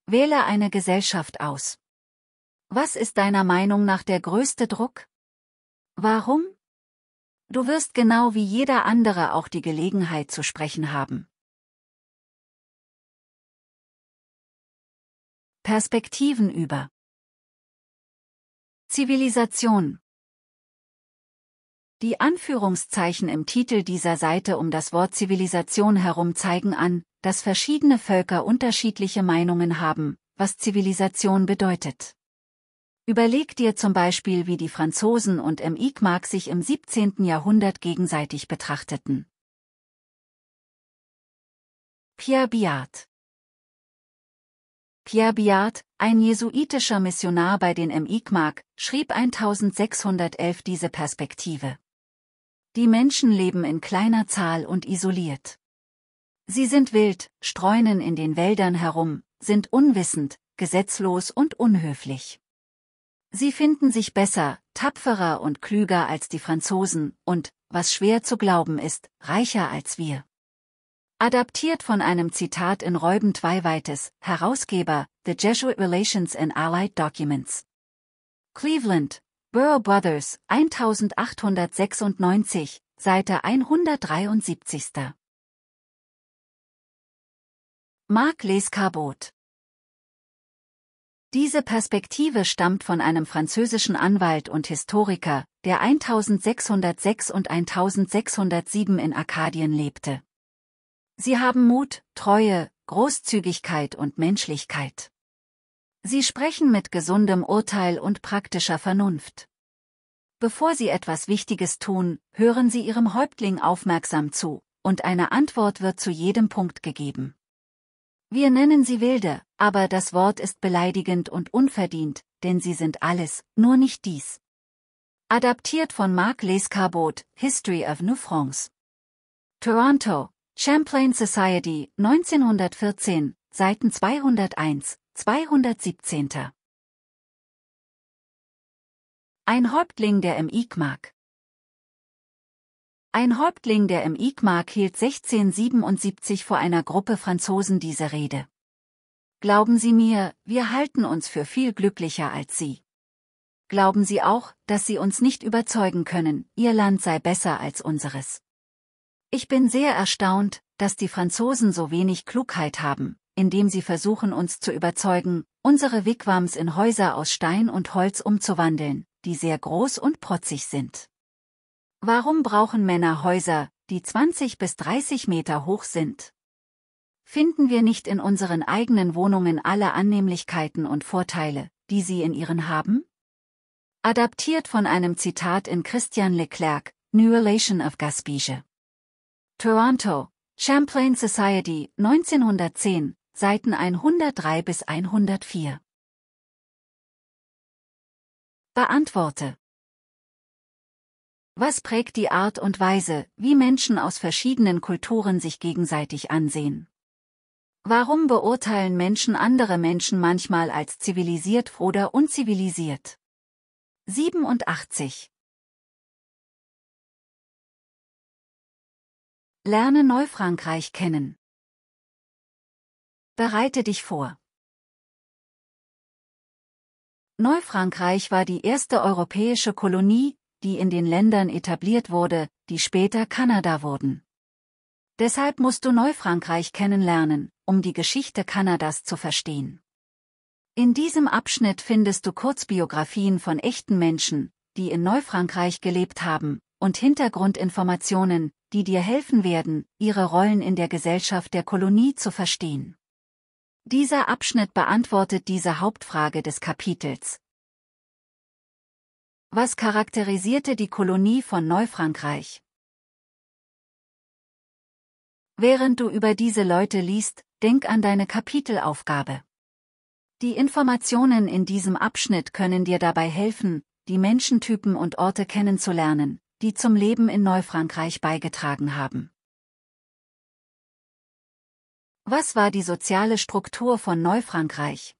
Wähle eine Gesellschaft aus. Was ist deiner Meinung nach der größte Druck? Warum? Du wirst genau wie jeder andere auch die Gelegenheit zu sprechen haben. Perspektiven über Zivilisation Die Anführungszeichen im Titel dieser Seite um das Wort Zivilisation herum zeigen an, dass verschiedene Völker unterschiedliche Meinungen haben, was Zivilisation bedeutet. Überleg dir zum Beispiel, wie die Franzosen und M. Igmark sich im 17. Jahrhundert gegenseitig betrachteten. Pierre Biat Pierre Biat, ein jesuitischer Missionar bei den M. Igmark, schrieb 1611 diese Perspektive. Die Menschen leben in kleiner Zahl und isoliert. Sie sind wild, streunen in den Wäldern herum, sind unwissend, gesetzlos und unhöflich. Sie finden sich besser, tapferer und klüger als die Franzosen und, was schwer zu glauben ist, reicher als wir. Adaptiert von einem Zitat in Räubend Zweiweites, Herausgeber, The Jesuit Relations and Allied Documents. Cleveland, Burr Brothers, 1896, Seite 173. Mark Lescarbot diese Perspektive stammt von einem französischen Anwalt und Historiker, der 1606 und 1607 in Arkadien lebte. Sie haben Mut, Treue, Großzügigkeit und Menschlichkeit. Sie sprechen mit gesundem Urteil und praktischer Vernunft. Bevor Sie etwas Wichtiges tun, hören Sie Ihrem Häuptling aufmerksam zu, und eine Antwort wird zu jedem Punkt gegeben. Wir nennen sie wilde, aber das Wort ist beleidigend und unverdient, denn sie sind alles, nur nicht dies. Adaptiert von Marc Lescarbot, History of New France. Toronto, Champlain Society, 1914, Seiten 201, 217. Ein Häuptling der im Ikmak. Ein Häuptling der im Igmark hielt 1677 vor einer Gruppe Franzosen diese Rede. Glauben Sie mir, wir halten uns für viel glücklicher als Sie. Glauben Sie auch, dass Sie uns nicht überzeugen können, Ihr Land sei besser als unseres. Ich bin sehr erstaunt, dass die Franzosen so wenig Klugheit haben, indem sie versuchen uns zu überzeugen, unsere Wigwams in Häuser aus Stein und Holz umzuwandeln, die sehr groß und protzig sind. Warum brauchen Männer Häuser, die 20 bis 30 Meter hoch sind? Finden wir nicht in unseren eigenen Wohnungen alle Annehmlichkeiten und Vorteile, die sie in ihren haben? Adaptiert von einem Zitat in Christian Leclerc, New Relation of Gaspige. Toronto, Champlain Society, 1910, Seiten 103 bis 104. Beantworte was prägt die Art und Weise, wie Menschen aus verschiedenen Kulturen sich gegenseitig ansehen? Warum beurteilen Menschen andere Menschen manchmal als zivilisiert oder unzivilisiert? 87. Lerne Neufrankreich kennen. Bereite dich vor. Neufrankreich war die erste europäische Kolonie, die in den Ländern etabliert wurde, die später Kanada wurden. Deshalb musst du Neufrankreich kennenlernen, um die Geschichte Kanadas zu verstehen. In diesem Abschnitt findest du Kurzbiografien von echten Menschen, die in Neufrankreich gelebt haben, und Hintergrundinformationen, die dir helfen werden, ihre Rollen in der Gesellschaft der Kolonie zu verstehen. Dieser Abschnitt beantwortet diese Hauptfrage des Kapitels, was charakterisierte die Kolonie von Neufrankreich? Während du über diese Leute liest, denk an deine Kapitelaufgabe. Die Informationen in diesem Abschnitt können dir dabei helfen, die Menschentypen und Orte kennenzulernen, die zum Leben in Neufrankreich beigetragen haben. Was war die soziale Struktur von Neufrankreich?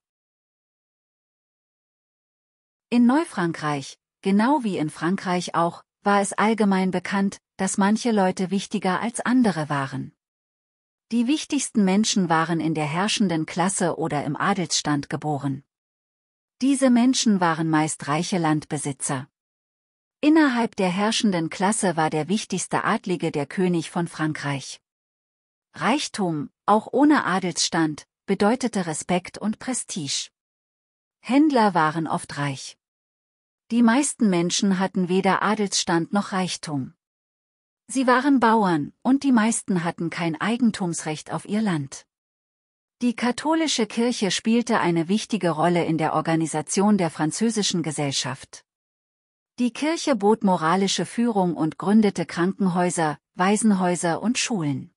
In Neufrankreich, Genau wie in Frankreich auch, war es allgemein bekannt, dass manche Leute wichtiger als andere waren. Die wichtigsten Menschen waren in der herrschenden Klasse oder im Adelsstand geboren. Diese Menschen waren meist reiche Landbesitzer. Innerhalb der herrschenden Klasse war der wichtigste Adlige der König von Frankreich. Reichtum, auch ohne Adelsstand, bedeutete Respekt und Prestige. Händler waren oft reich. Die meisten Menschen hatten weder Adelsstand noch Reichtum. Sie waren Bauern, und die meisten hatten kein Eigentumsrecht auf ihr Land. Die katholische Kirche spielte eine wichtige Rolle in der Organisation der französischen Gesellschaft. Die Kirche bot moralische Führung und gründete Krankenhäuser, Waisenhäuser und Schulen.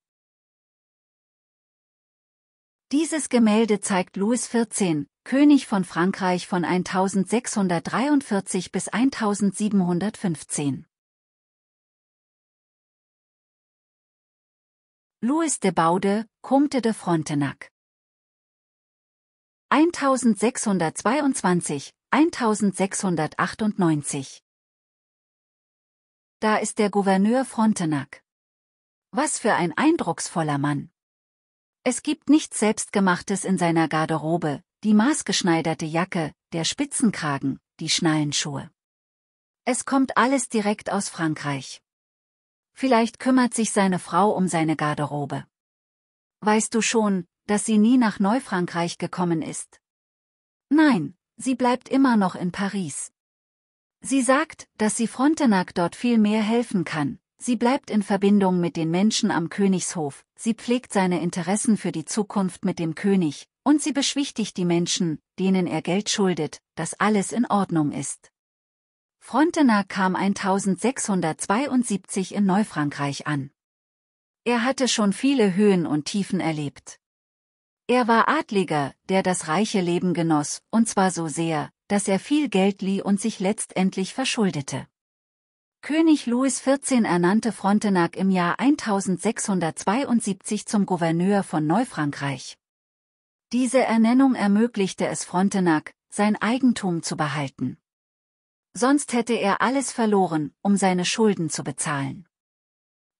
Dieses Gemälde zeigt Louis XIV, König von Frankreich von 1643 bis 1715. Louis de Baude, Comte de Frontenac 1622, 1698 Da ist der Gouverneur Frontenac. Was für ein eindrucksvoller Mann! Es gibt nichts Selbstgemachtes in seiner Garderobe, die maßgeschneiderte Jacke, der Spitzenkragen, die Schnallenschuhe. Es kommt alles direkt aus Frankreich. Vielleicht kümmert sich seine Frau um seine Garderobe. Weißt du schon, dass sie nie nach Neufrankreich gekommen ist? Nein, sie bleibt immer noch in Paris. Sie sagt, dass sie Frontenac dort viel mehr helfen kann. Sie bleibt in Verbindung mit den Menschen am Königshof, sie pflegt seine Interessen für die Zukunft mit dem König, und sie beschwichtigt die Menschen, denen er Geld schuldet, dass alles in Ordnung ist. Frontenac kam 1672 in Neufrankreich an. Er hatte schon viele Höhen und Tiefen erlebt. Er war Adliger, der das reiche Leben genoss, und zwar so sehr, dass er viel Geld lieh und sich letztendlich verschuldete. König Louis XIV ernannte Frontenac im Jahr 1672 zum Gouverneur von Neufrankreich. Diese Ernennung ermöglichte es Frontenac, sein Eigentum zu behalten. Sonst hätte er alles verloren, um seine Schulden zu bezahlen.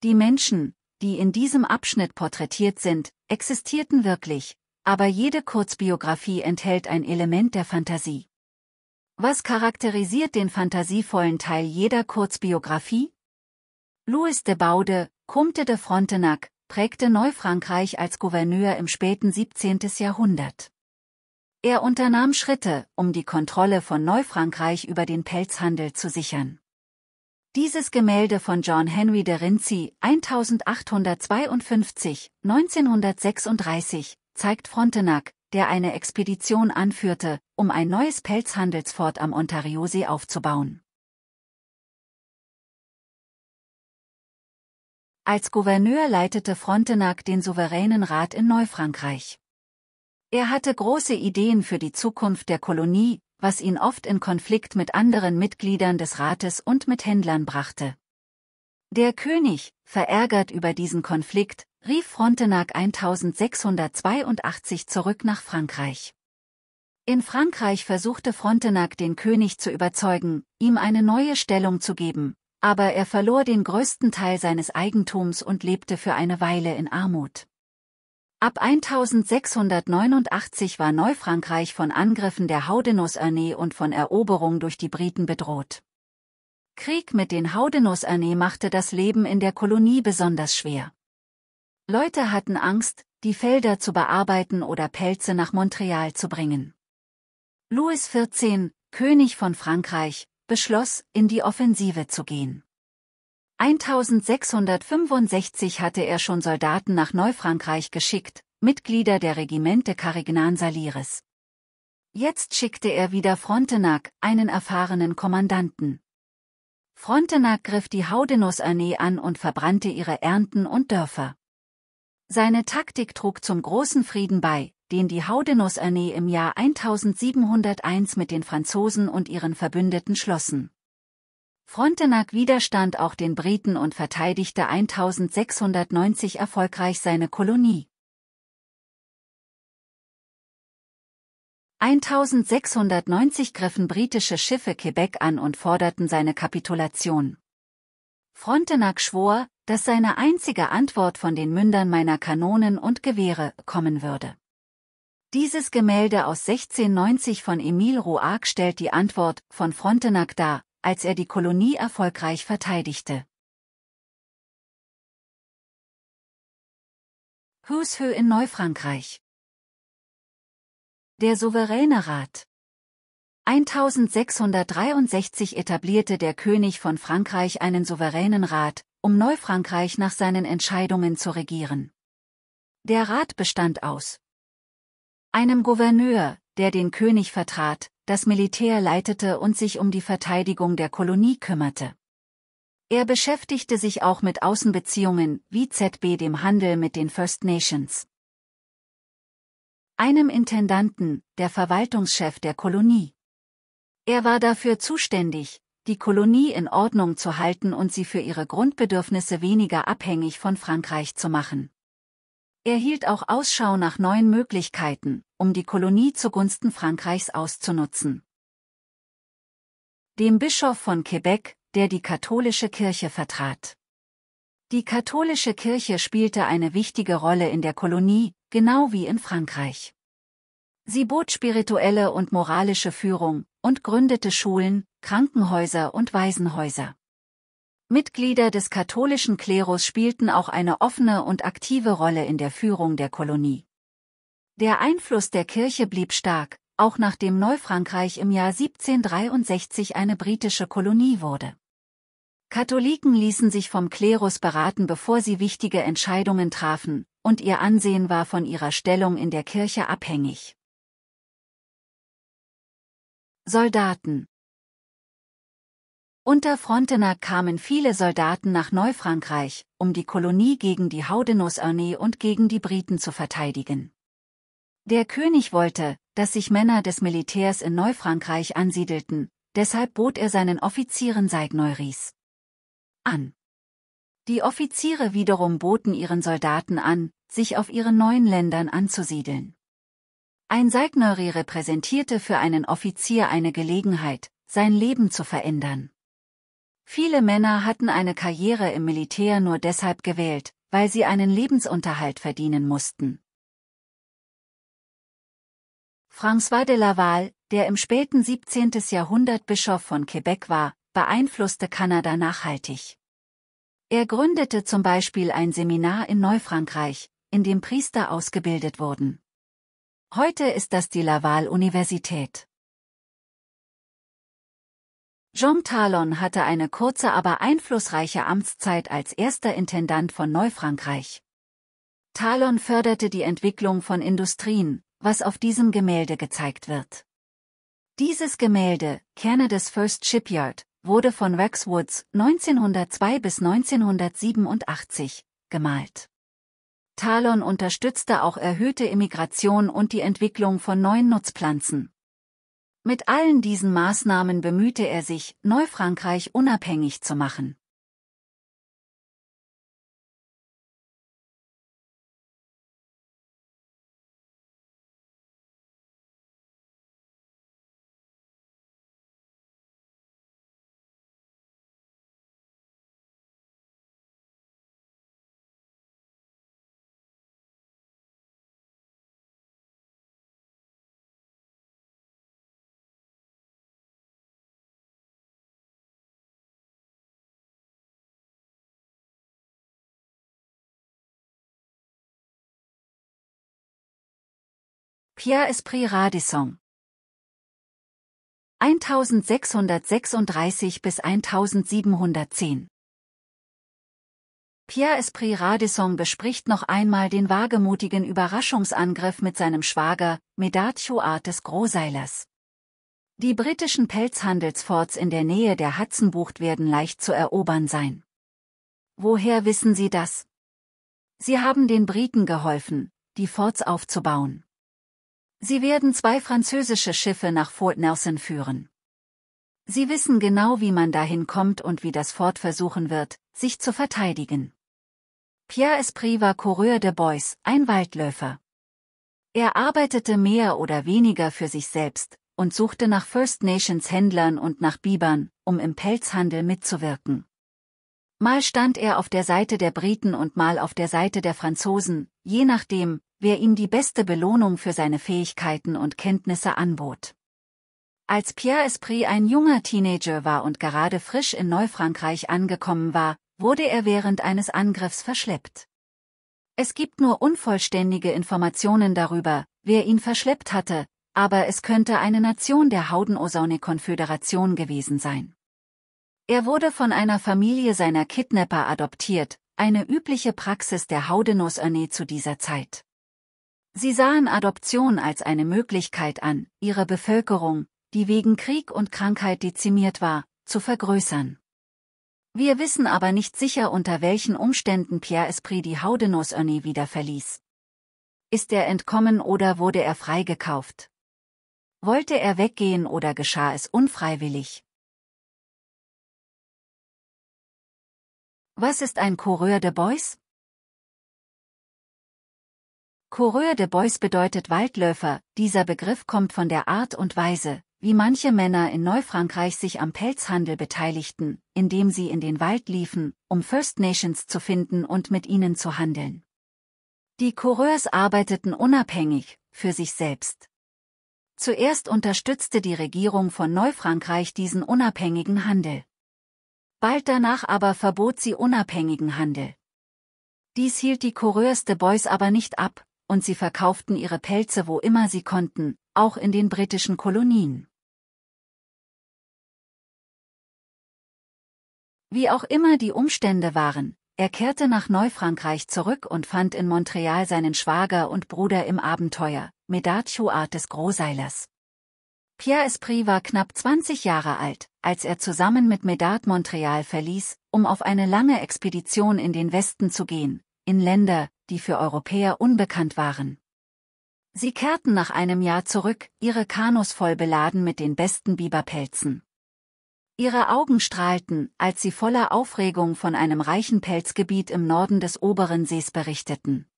Die Menschen, die in diesem Abschnitt porträtiert sind, existierten wirklich, aber jede Kurzbiografie enthält ein Element der Fantasie. Was charakterisiert den fantasievollen Teil jeder Kurzbiografie? Louis de Baude, Comte de Frontenac, prägte Neufrankreich als Gouverneur im späten 17. Jahrhundert. Er unternahm Schritte, um die Kontrolle von Neufrankreich über den Pelzhandel zu sichern. Dieses Gemälde von John Henry de Rinzi 1852, 1936 zeigt Frontenac, der eine Expedition anführte, um ein neues Pelzhandelsfort am Ontariosee aufzubauen. Als Gouverneur leitete Frontenac den souveränen Rat in Neufrankreich. Er hatte große Ideen für die Zukunft der Kolonie, was ihn oft in Konflikt mit anderen Mitgliedern des Rates und mit Händlern brachte. Der König, verärgert über diesen Konflikt, rief Frontenac 1682 zurück nach Frankreich. In Frankreich versuchte Frontenac den König zu überzeugen, ihm eine neue Stellung zu geben, aber er verlor den größten Teil seines Eigentums und lebte für eine Weile in Armut. Ab 1689 war Neufrankreich von Angriffen der Haudenos-Armee und von Eroberung durch die Briten bedroht. Krieg mit den Haudenos-Armee machte das Leben in der Kolonie besonders schwer. Leute hatten Angst, die Felder zu bearbeiten oder Pelze nach Montreal zu bringen. Louis XIV, König von Frankreich, beschloss, in die Offensive zu gehen. 1665 hatte er schon Soldaten nach Neufrankreich geschickt, Mitglieder der Regimente Carignan Saliris. Jetzt schickte er wieder Frontenac, einen erfahrenen Kommandanten. Frontenac griff die Haudenos-Armee an und verbrannte ihre Ernten und Dörfer. Seine Taktik trug zum großen Frieden bei, den die Haudenos Armee im Jahr 1701 mit den Franzosen und ihren Verbündeten schlossen. Frontenac widerstand auch den Briten und verteidigte 1690 erfolgreich seine Kolonie. 1690 griffen britische Schiffe Quebec an und forderten seine Kapitulation. Frontenac schwor, dass seine einzige Antwort von den Mündern meiner Kanonen und Gewehre kommen würde. Dieses Gemälde aus 1690 von Emile Rouac stellt die Antwort von Frontenac dar, als er die Kolonie erfolgreich verteidigte. Who's in Neufrankreich Der souveräne Rat 1663 etablierte der König von Frankreich einen souveränen Rat, um Neufrankreich nach seinen Entscheidungen zu regieren. Der Rat bestand aus einem Gouverneur, der den König vertrat, das Militär leitete und sich um die Verteidigung der Kolonie kümmerte. Er beschäftigte sich auch mit Außenbeziehungen, wie ZB dem Handel mit den First Nations. Einem Intendanten, der Verwaltungschef der Kolonie. Er war dafür zuständig, die Kolonie in Ordnung zu halten und sie für ihre Grundbedürfnisse weniger abhängig von Frankreich zu machen. Er hielt auch Ausschau nach neuen Möglichkeiten, um die Kolonie zugunsten Frankreichs auszunutzen. Dem Bischof von Quebec, der die katholische Kirche vertrat. Die katholische Kirche spielte eine wichtige Rolle in der Kolonie, genau wie in Frankreich. Sie bot spirituelle und moralische Führung und gründete Schulen, Krankenhäuser und Waisenhäuser. Mitglieder des katholischen Klerus spielten auch eine offene und aktive Rolle in der Führung der Kolonie. Der Einfluss der Kirche blieb stark, auch nachdem Neufrankreich im Jahr 1763 eine britische Kolonie wurde. Katholiken ließen sich vom Klerus beraten, bevor sie wichtige Entscheidungen trafen, und ihr Ansehen war von ihrer Stellung in der Kirche abhängig. Soldaten unter Frontenac kamen viele Soldaten nach Neufrankreich, um die Kolonie gegen die Haudenos-Armee und gegen die Briten zu verteidigen. Der König wollte, dass sich Männer des Militärs in Neufrankreich ansiedelten, deshalb bot er seinen Offizieren Seigneurice an. Die Offiziere wiederum boten ihren Soldaten an, sich auf ihren neuen Ländern anzusiedeln. Ein Seigneuri repräsentierte für einen Offizier eine Gelegenheit, sein Leben zu verändern. Viele Männer hatten eine Karriere im Militär nur deshalb gewählt, weil sie einen Lebensunterhalt verdienen mussten. François de Laval, der im späten 17. Jahrhundert Bischof von Quebec war, beeinflusste Kanada nachhaltig. Er gründete zum Beispiel ein Seminar in Neufrankreich, in dem Priester ausgebildet wurden. Heute ist das die Laval-Universität. Jean Talon hatte eine kurze, aber einflussreiche Amtszeit als erster Intendant von Neufrankreich. Talon förderte die Entwicklung von Industrien, was auf diesem Gemälde gezeigt wird. Dieses Gemälde, Canada's First Shipyard, wurde von Rex Woods 1902 bis 1987 gemalt. Talon unterstützte auch erhöhte Immigration und die Entwicklung von neuen Nutzpflanzen, mit allen diesen Maßnahmen bemühte er sich, Neufrankreich unabhängig zu machen. Pierre Esprit Radisson 1636 bis 1710 Pierre Esprit Radisson bespricht noch einmal den wagemutigen Überraschungsangriff mit seinem Schwager, Medarchio Artes Großseilers. Die britischen Pelzhandelsforts in der Nähe der Hudsonbucht werden leicht zu erobern sein. Woher wissen Sie das? Sie haben den Briten geholfen, die Forts aufzubauen. Sie werden zwei französische Schiffe nach Fort Nelson führen. Sie wissen genau, wie man dahin kommt und wie das Fort versuchen wird, sich zu verteidigen. Pierre Esprit war Coureur de Bois, ein Waldläufer. Er arbeitete mehr oder weniger für sich selbst und suchte nach First Nations Händlern und nach Bibern, um im Pelzhandel mitzuwirken. Mal stand er auf der Seite der Briten und mal auf der Seite der Franzosen, je nachdem, wer ihm die beste Belohnung für seine Fähigkeiten und Kenntnisse anbot. Als Pierre Esprit ein junger Teenager war und gerade frisch in Neufrankreich angekommen war, wurde er während eines Angriffs verschleppt. Es gibt nur unvollständige Informationen darüber, wer ihn verschleppt hatte, aber es könnte eine Nation der Hauden-Osone-Konföderation gewesen sein. Er wurde von einer Familie seiner Kidnapper adoptiert, eine übliche Praxis der Haudenosone zu dieser Zeit. Sie sahen Adoption als eine Möglichkeit an, ihre Bevölkerung, die wegen Krieg und Krankheit dezimiert war, zu vergrößern. Wir wissen aber nicht sicher unter welchen Umständen Pierre Esprit die Haudenos-Örnie wieder verließ. Ist er entkommen oder wurde er freigekauft? Wollte er weggehen oder geschah es unfreiwillig? Was ist ein Coureur de Bois? Coureur de Bois bedeutet Waldläufer, dieser Begriff kommt von der Art und Weise, wie manche Männer in Neufrankreich sich am Pelzhandel beteiligten, indem sie in den Wald liefen, um First Nations zu finden und mit ihnen zu handeln. Die Coureurs arbeiteten unabhängig, für sich selbst. Zuerst unterstützte die Regierung von Neufrankreich diesen unabhängigen Handel. Bald danach aber verbot sie unabhängigen Handel. Dies hielt die Coureurs de Bois aber nicht ab, und sie verkauften ihre Pelze wo immer sie konnten, auch in den britischen Kolonien. Wie auch immer die Umstände waren, er kehrte nach Neufrankreich zurück und fand in Montreal seinen Schwager und Bruder im Abenteuer, Medarchio Art des Großseilers. Pierre Esprit war knapp 20 Jahre alt, als er zusammen mit Medard Montreal verließ, um auf eine lange Expedition in den Westen zu gehen, in Länder, die für Europäer unbekannt waren. Sie kehrten nach einem Jahr zurück, ihre Kanus voll beladen mit den besten Biberpelzen. Ihre Augen strahlten, als sie voller Aufregung von einem reichen Pelzgebiet im Norden des oberen Sees berichteten.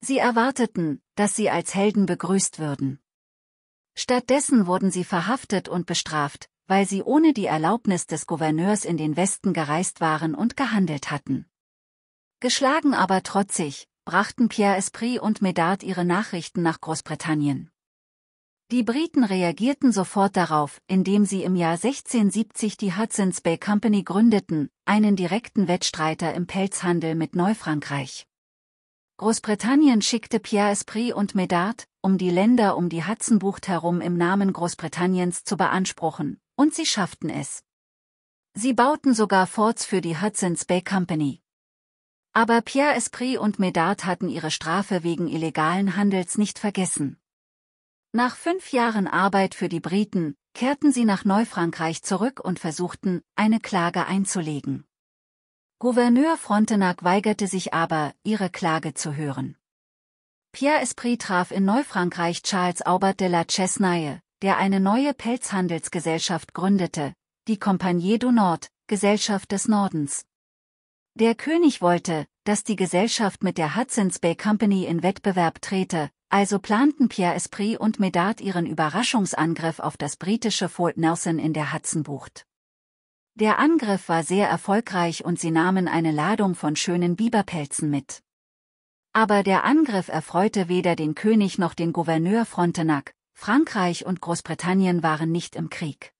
Sie erwarteten, dass sie als Helden begrüßt würden. Stattdessen wurden sie verhaftet und bestraft, weil sie ohne die Erlaubnis des Gouverneurs in den Westen gereist waren und gehandelt hatten. Geschlagen aber trotzig, brachten Pierre Esprit und Medard ihre Nachrichten nach Großbritannien. Die Briten reagierten sofort darauf, indem sie im Jahr 1670 die Hudson's Bay Company gründeten, einen direkten Wettstreiter im Pelzhandel mit Neufrankreich. Großbritannien schickte Pierre Esprit und Medard, um die Länder um die Hudsonbucht herum im Namen Großbritanniens zu beanspruchen, und sie schafften es. Sie bauten sogar Forts für die Hudson's Bay Company. Aber Pierre Esprit und Medard hatten ihre Strafe wegen illegalen Handels nicht vergessen. Nach fünf Jahren Arbeit für die Briten, kehrten sie nach Neufrankreich zurück und versuchten, eine Klage einzulegen. Gouverneur Frontenac weigerte sich aber, ihre Klage zu hören. Pierre Esprit traf in Neufrankreich Charles Aubert de la Chesnaye, der eine neue Pelzhandelsgesellschaft gründete, die Compagnie du Nord, Gesellschaft des Nordens, der König wollte, dass die Gesellschaft mit der Hudson's Bay Company in Wettbewerb trete, also planten Pierre Esprit und Medard ihren Überraschungsangriff auf das britische Fort Nelson in der Hudsonbucht. Der Angriff war sehr erfolgreich und sie nahmen eine Ladung von schönen Biberpelzen mit. Aber der Angriff erfreute weder den König noch den Gouverneur Frontenac, Frankreich und Großbritannien waren nicht im Krieg.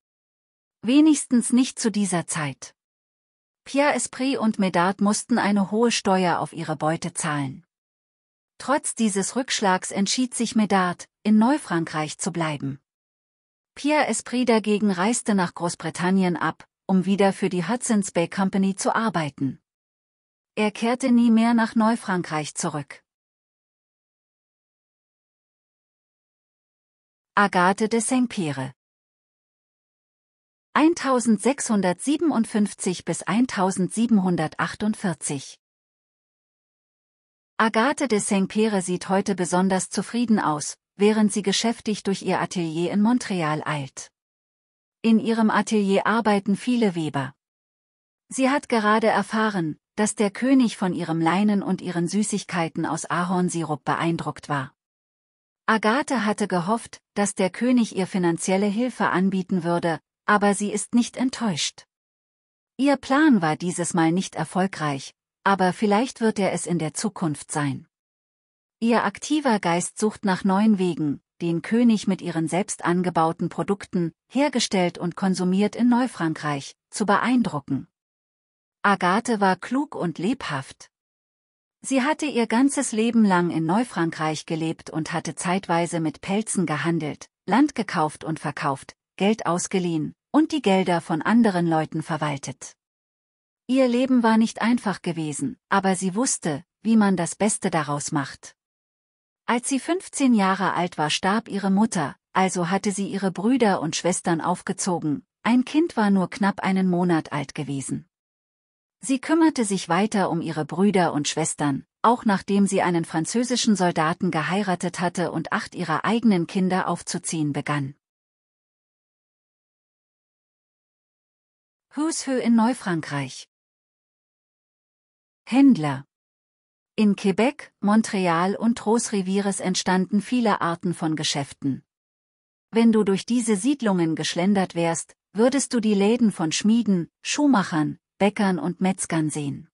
Wenigstens nicht zu dieser Zeit. Pierre Esprit und Medard mussten eine hohe Steuer auf ihre Beute zahlen. Trotz dieses Rückschlags entschied sich Medard, in Neufrankreich zu bleiben. Pierre Esprit dagegen reiste nach Großbritannien ab, um wieder für die Hudson's Bay Company zu arbeiten. Er kehrte nie mehr nach Neufrankreich zurück. Agathe de Saint-Pierre 1657 bis 1748. Agathe de Saint-Pierre sieht heute besonders zufrieden aus, während sie geschäftig durch ihr Atelier in Montreal eilt. In ihrem Atelier arbeiten viele Weber. Sie hat gerade erfahren, dass der König von ihrem Leinen und ihren Süßigkeiten aus Ahornsirup beeindruckt war. Agathe hatte gehofft, dass der König ihr finanzielle Hilfe anbieten würde, aber sie ist nicht enttäuscht. Ihr Plan war dieses Mal nicht erfolgreich, aber vielleicht wird er es in der Zukunft sein. Ihr aktiver Geist sucht nach neuen Wegen, den König mit ihren selbst angebauten Produkten, hergestellt und konsumiert in Neufrankreich, zu beeindrucken. Agathe war klug und lebhaft. Sie hatte ihr ganzes Leben lang in Neufrankreich gelebt und hatte zeitweise mit Pelzen gehandelt, Land gekauft und verkauft, Geld ausgeliehen, und die Gelder von anderen Leuten verwaltet. Ihr Leben war nicht einfach gewesen, aber sie wusste, wie man das Beste daraus macht. Als sie 15 Jahre alt war, starb ihre Mutter, also hatte sie ihre Brüder und Schwestern aufgezogen, ein Kind war nur knapp einen Monat alt gewesen. Sie kümmerte sich weiter um ihre Brüder und Schwestern, auch nachdem sie einen französischen Soldaten geheiratet hatte und acht ihrer eigenen Kinder aufzuziehen begann. Who's Who in Neufrankreich. Händler. In Quebec, Montreal und Trois-Rivières entstanden viele Arten von Geschäften. Wenn du durch diese Siedlungen geschlendert wärst, würdest du die Läden von Schmieden, Schuhmachern, Bäckern und Metzgern sehen.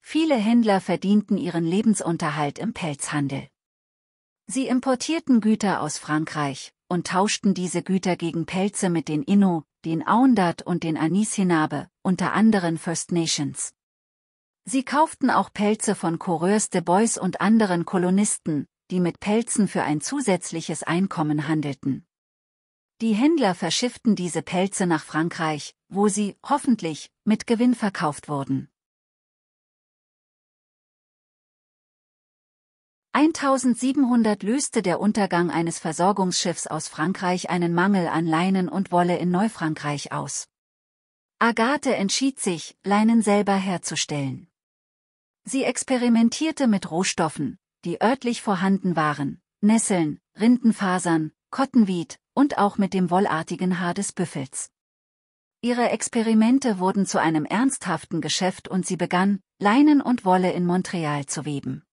Viele Händler verdienten ihren Lebensunterhalt im Pelzhandel. Sie importierten Güter aus Frankreich und tauschten diese Güter gegen Pelze mit den Innu, den Aondat und den Anisinabe, unter anderen First Nations. Sie kauften auch Pelze von Coureurs de Bois und anderen Kolonisten, die mit Pelzen für ein zusätzliches Einkommen handelten. Die Händler verschifften diese Pelze nach Frankreich, wo sie, hoffentlich, mit Gewinn verkauft wurden. 1700 löste der Untergang eines Versorgungsschiffs aus Frankreich einen Mangel an Leinen und Wolle in Neufrankreich aus. Agathe entschied sich, Leinen selber herzustellen. Sie experimentierte mit Rohstoffen, die örtlich vorhanden waren, Nesseln, Rindenfasern, Cottonweed und auch mit dem wollartigen Haar des Büffels. Ihre Experimente wurden zu einem ernsthaften Geschäft und sie begann, Leinen und Wolle in Montreal zu weben.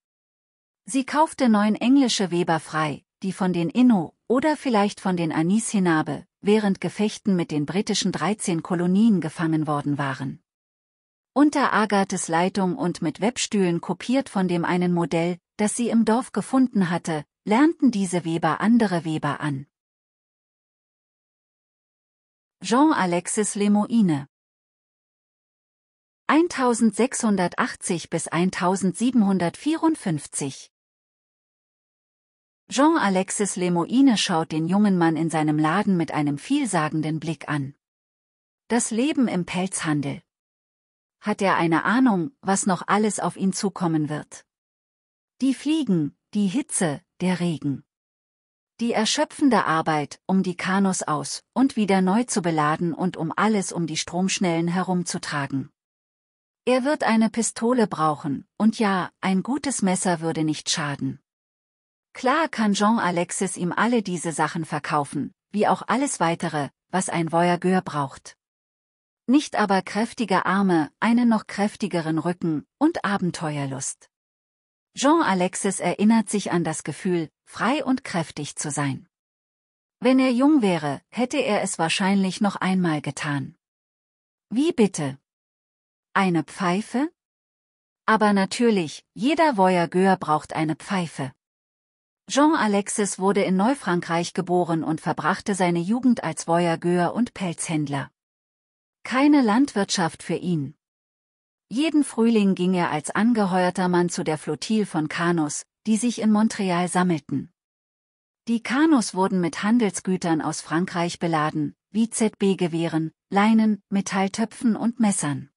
Sie kaufte neun englische Weber frei, die von den Inno oder vielleicht von den Anis Hinabe während Gefechten mit den britischen 13 Kolonien gefangen worden waren. Unter Agathes Leitung und mit Webstühlen kopiert von dem einen Modell, das sie im Dorf gefunden hatte, lernten diese Weber andere Weber an. Jean-Alexis Lemoine 1680 bis 1754 Jean-Alexis Lemoine schaut den jungen Mann in seinem Laden mit einem vielsagenden Blick an. Das Leben im Pelzhandel. Hat er eine Ahnung, was noch alles auf ihn zukommen wird? Die Fliegen, die Hitze, der Regen. Die erschöpfende Arbeit, um die Kanus aus und wieder neu zu beladen und um alles um die Stromschnellen herumzutragen. Er wird eine Pistole brauchen, und ja, ein gutes Messer würde nicht schaden. Klar kann Jean-Alexis ihm alle diese Sachen verkaufen, wie auch alles weitere, was ein Voyageur braucht. Nicht aber kräftige Arme, einen noch kräftigeren Rücken und Abenteuerlust. Jean-Alexis erinnert sich an das Gefühl, frei und kräftig zu sein. Wenn er jung wäre, hätte er es wahrscheinlich noch einmal getan. Wie bitte? Eine Pfeife? Aber natürlich, jeder Voyageur braucht eine Pfeife. Jean Alexis wurde in Neufrankreich geboren und verbrachte seine Jugend als Voyageur und Pelzhändler. Keine Landwirtschaft für ihn. Jeden Frühling ging er als angeheuerter Mann zu der Flottille von Kanus, die sich in Montreal sammelten. Die Kanus wurden mit Handelsgütern aus Frankreich beladen, wie ZB-Gewehren, Leinen, Metalltöpfen und Messern.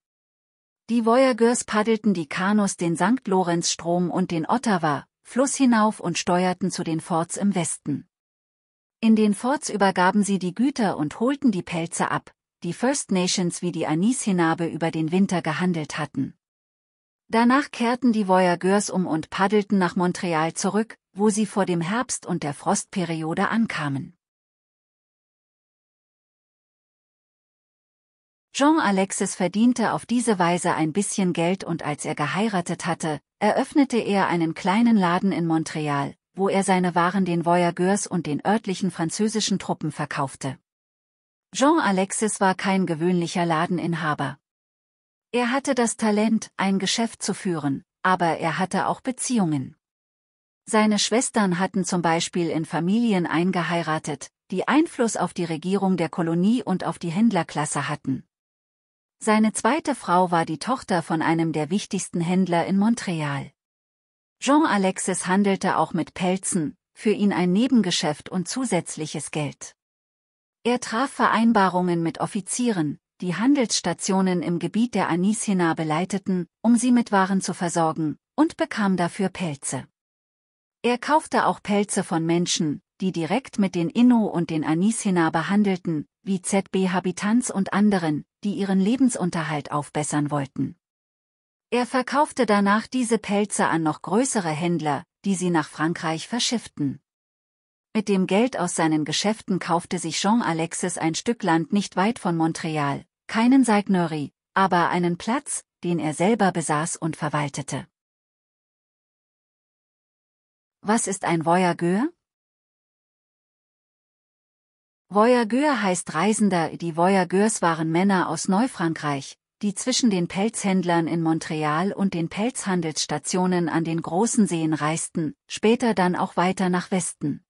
Die Voyageurs paddelten die Kanus den St. Lorenz-Strom und den Ottawa, Fluss hinauf und steuerten zu den Forts im Westen. In den Forts übergaben sie die Güter und holten die Pelze ab, die First Nations wie die Anishinaabe über den Winter gehandelt hatten. Danach kehrten die Voyageurs um und paddelten nach Montreal zurück, wo sie vor dem Herbst und der Frostperiode ankamen. Jean Alexis verdiente auf diese Weise ein bisschen Geld und als er geheiratet hatte, eröffnete er einen kleinen Laden in Montreal, wo er seine Waren den Voyageurs und den örtlichen französischen Truppen verkaufte. Jean Alexis war kein gewöhnlicher Ladeninhaber. Er hatte das Talent, ein Geschäft zu führen, aber er hatte auch Beziehungen. Seine Schwestern hatten zum Beispiel in Familien eingeheiratet, die Einfluss auf die Regierung der Kolonie und auf die Händlerklasse hatten. Seine zweite Frau war die Tochter von einem der wichtigsten Händler in Montreal. Jean-Alexis handelte auch mit Pelzen, für ihn ein Nebengeschäft und zusätzliches Geld. Er traf Vereinbarungen mit Offizieren, die Handelsstationen im Gebiet der Anishina beleiteten, um sie mit Waren zu versorgen, und bekam dafür Pelze. Er kaufte auch Pelze von Menschen, die direkt mit den Inno und den Anishina behandelten, wie ZB Habitants und anderen, die ihren Lebensunterhalt aufbessern wollten. Er verkaufte danach diese Pelze an noch größere Händler, die sie nach Frankreich verschifften. Mit dem Geld aus seinen Geschäften kaufte sich Jean Alexis ein Stück Land nicht weit von Montreal, keinen Saignerie, aber einen Platz, den er selber besaß und verwaltete. Was ist ein Voyageur? Voyageur heißt Reisender, die Voyageurs waren Männer aus Neufrankreich, die zwischen den Pelzhändlern in Montreal und den Pelzhandelsstationen an den großen Seen reisten, später dann auch weiter nach Westen.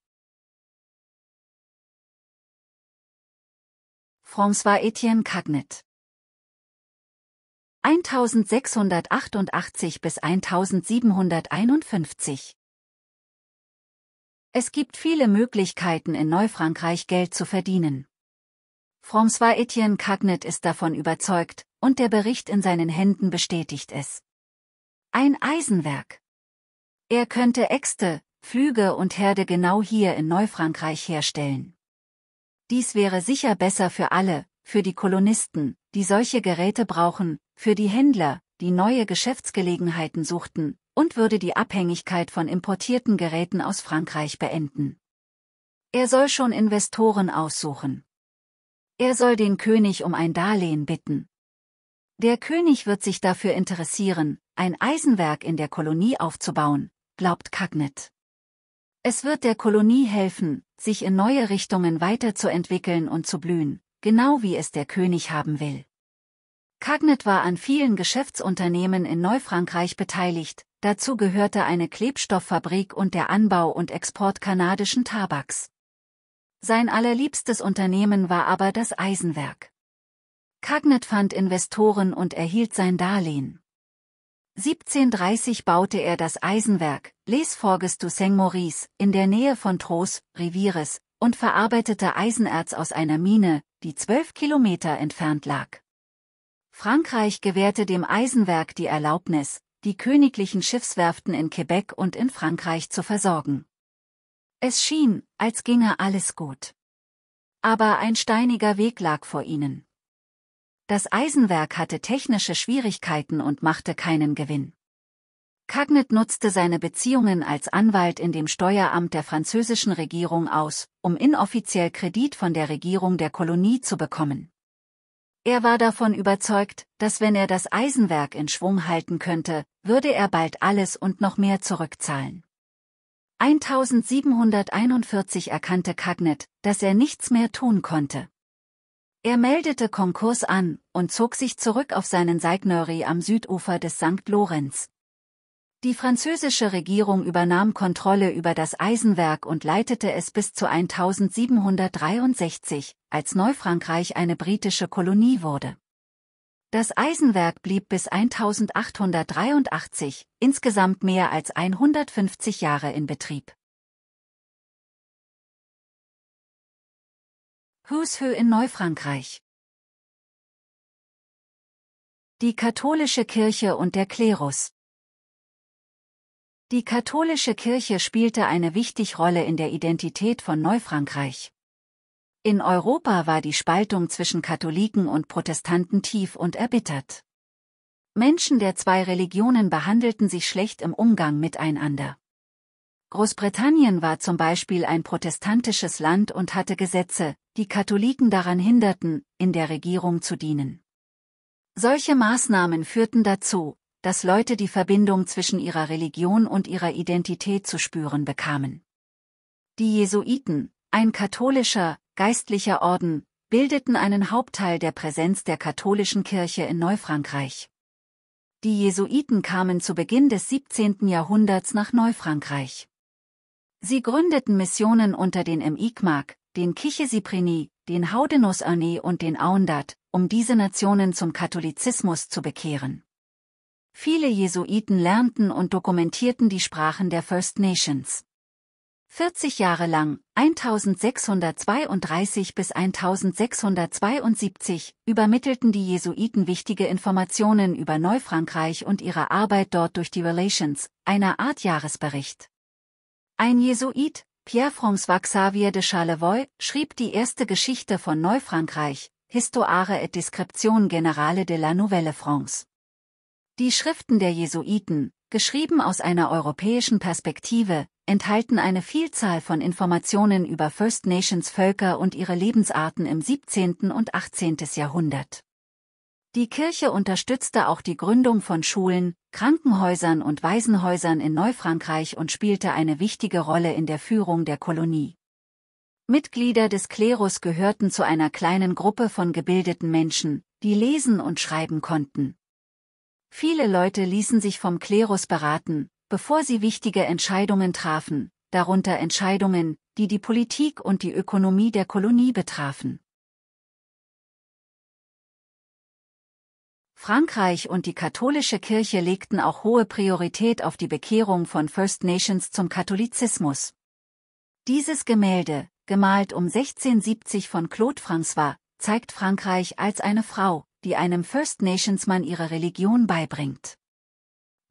François Etienne Cagnet 1688 bis 1751 es gibt viele Möglichkeiten in Neufrankreich Geld zu verdienen. François Etienne Cagnet ist davon überzeugt, und der Bericht in seinen Händen bestätigt es. Ein Eisenwerk. Er könnte Äxte, Flüge und Herde genau hier in Neufrankreich herstellen. Dies wäre sicher besser für alle, für die Kolonisten, die solche Geräte brauchen, für die Händler, die neue Geschäftsgelegenheiten suchten, und würde die Abhängigkeit von importierten Geräten aus Frankreich beenden. Er soll schon Investoren aussuchen. Er soll den König um ein Darlehen bitten. Der König wird sich dafür interessieren, ein Eisenwerk in der Kolonie aufzubauen, glaubt Cagnet. Es wird der Kolonie helfen, sich in neue Richtungen weiterzuentwickeln und zu blühen, genau wie es der König haben will. Cagnet war an vielen Geschäftsunternehmen in Neufrankreich beteiligt, Dazu gehörte eine Klebstofffabrik und der Anbau und Export kanadischen Tabaks. Sein allerliebstes Unternehmen war aber das Eisenwerk. Cagnet fand Investoren und erhielt sein Darlehen. 1730 baute er das Eisenwerk, Les Forges du Saint-Maurice, in der Nähe von Tros, Rivieres, und verarbeitete Eisenerz aus einer Mine, die zwölf Kilometer entfernt lag. Frankreich gewährte dem Eisenwerk die Erlaubnis, die königlichen Schiffswerften in Quebec und in Frankreich zu versorgen. Es schien, als ginge alles gut. Aber ein steiniger Weg lag vor ihnen. Das Eisenwerk hatte technische Schwierigkeiten und machte keinen Gewinn. Cagnet nutzte seine Beziehungen als Anwalt in dem Steueramt der französischen Regierung aus, um inoffiziell Kredit von der Regierung der Kolonie zu bekommen. Er war davon überzeugt, dass wenn er das Eisenwerk in Schwung halten könnte, würde er bald alles und noch mehr zurückzahlen. 1741 erkannte Cagnet, dass er nichts mehr tun konnte. Er meldete Konkurs an und zog sich zurück auf seinen Seigneuri am Südufer des St. Lorenz. Die französische Regierung übernahm Kontrolle über das Eisenwerk und leitete es bis zu 1763, als Neufrankreich eine britische Kolonie wurde. Das Eisenwerk blieb bis 1883, insgesamt mehr als 150 Jahre in Betrieb. Who's in Neufrankreich Die katholische Kirche und der Klerus Die katholische Kirche spielte eine wichtige Rolle in der Identität von Neufrankreich. In Europa war die Spaltung zwischen Katholiken und Protestanten tief und erbittert. Menschen der zwei Religionen behandelten sich schlecht im Umgang miteinander. Großbritannien war zum Beispiel ein protestantisches Land und hatte Gesetze, die Katholiken daran hinderten, in der Regierung zu dienen. Solche Maßnahmen führten dazu, dass Leute die Verbindung zwischen ihrer Religion und ihrer Identität zu spüren bekamen. Die Jesuiten, ein katholischer, geistlicher Orden, bildeten einen Hauptteil der Präsenz der katholischen Kirche in Neufrankreich. Die Jesuiten kamen zu Beginn des 17. Jahrhunderts nach Neufrankreich. Sie gründeten Missionen unter den Emigmag, den Kichesiprini, den haudenus und den Aundat, um diese Nationen zum Katholizismus zu bekehren. Viele Jesuiten lernten und dokumentierten die Sprachen der First Nations. 40 Jahre lang, 1632 bis 1672, übermittelten die Jesuiten wichtige Informationen über Neufrankreich und ihre Arbeit dort durch die Relations, einer Art Jahresbericht. Ein Jesuit, Pierre-François Xavier de Charlevoix, schrieb die erste Geschichte von Neufrankreich, Histoire et Description Generale de la Nouvelle France. Die Schriften der Jesuiten, geschrieben aus einer europäischen Perspektive, enthalten eine Vielzahl von Informationen über First Nations Völker und ihre Lebensarten im 17. und 18. Jahrhundert. Die Kirche unterstützte auch die Gründung von Schulen, Krankenhäusern und Waisenhäusern in Neufrankreich und spielte eine wichtige Rolle in der Führung der Kolonie. Mitglieder des Klerus gehörten zu einer kleinen Gruppe von gebildeten Menschen, die lesen und schreiben konnten. Viele Leute ließen sich vom Klerus beraten, bevor sie wichtige Entscheidungen trafen, darunter Entscheidungen, die die Politik und die Ökonomie der Kolonie betrafen. Frankreich und die katholische Kirche legten auch hohe Priorität auf die Bekehrung von First Nations zum Katholizismus. Dieses Gemälde, gemalt um 1670 von Claude François, zeigt Frankreich als eine Frau, die einem First Nations Mann ihre Religion beibringt.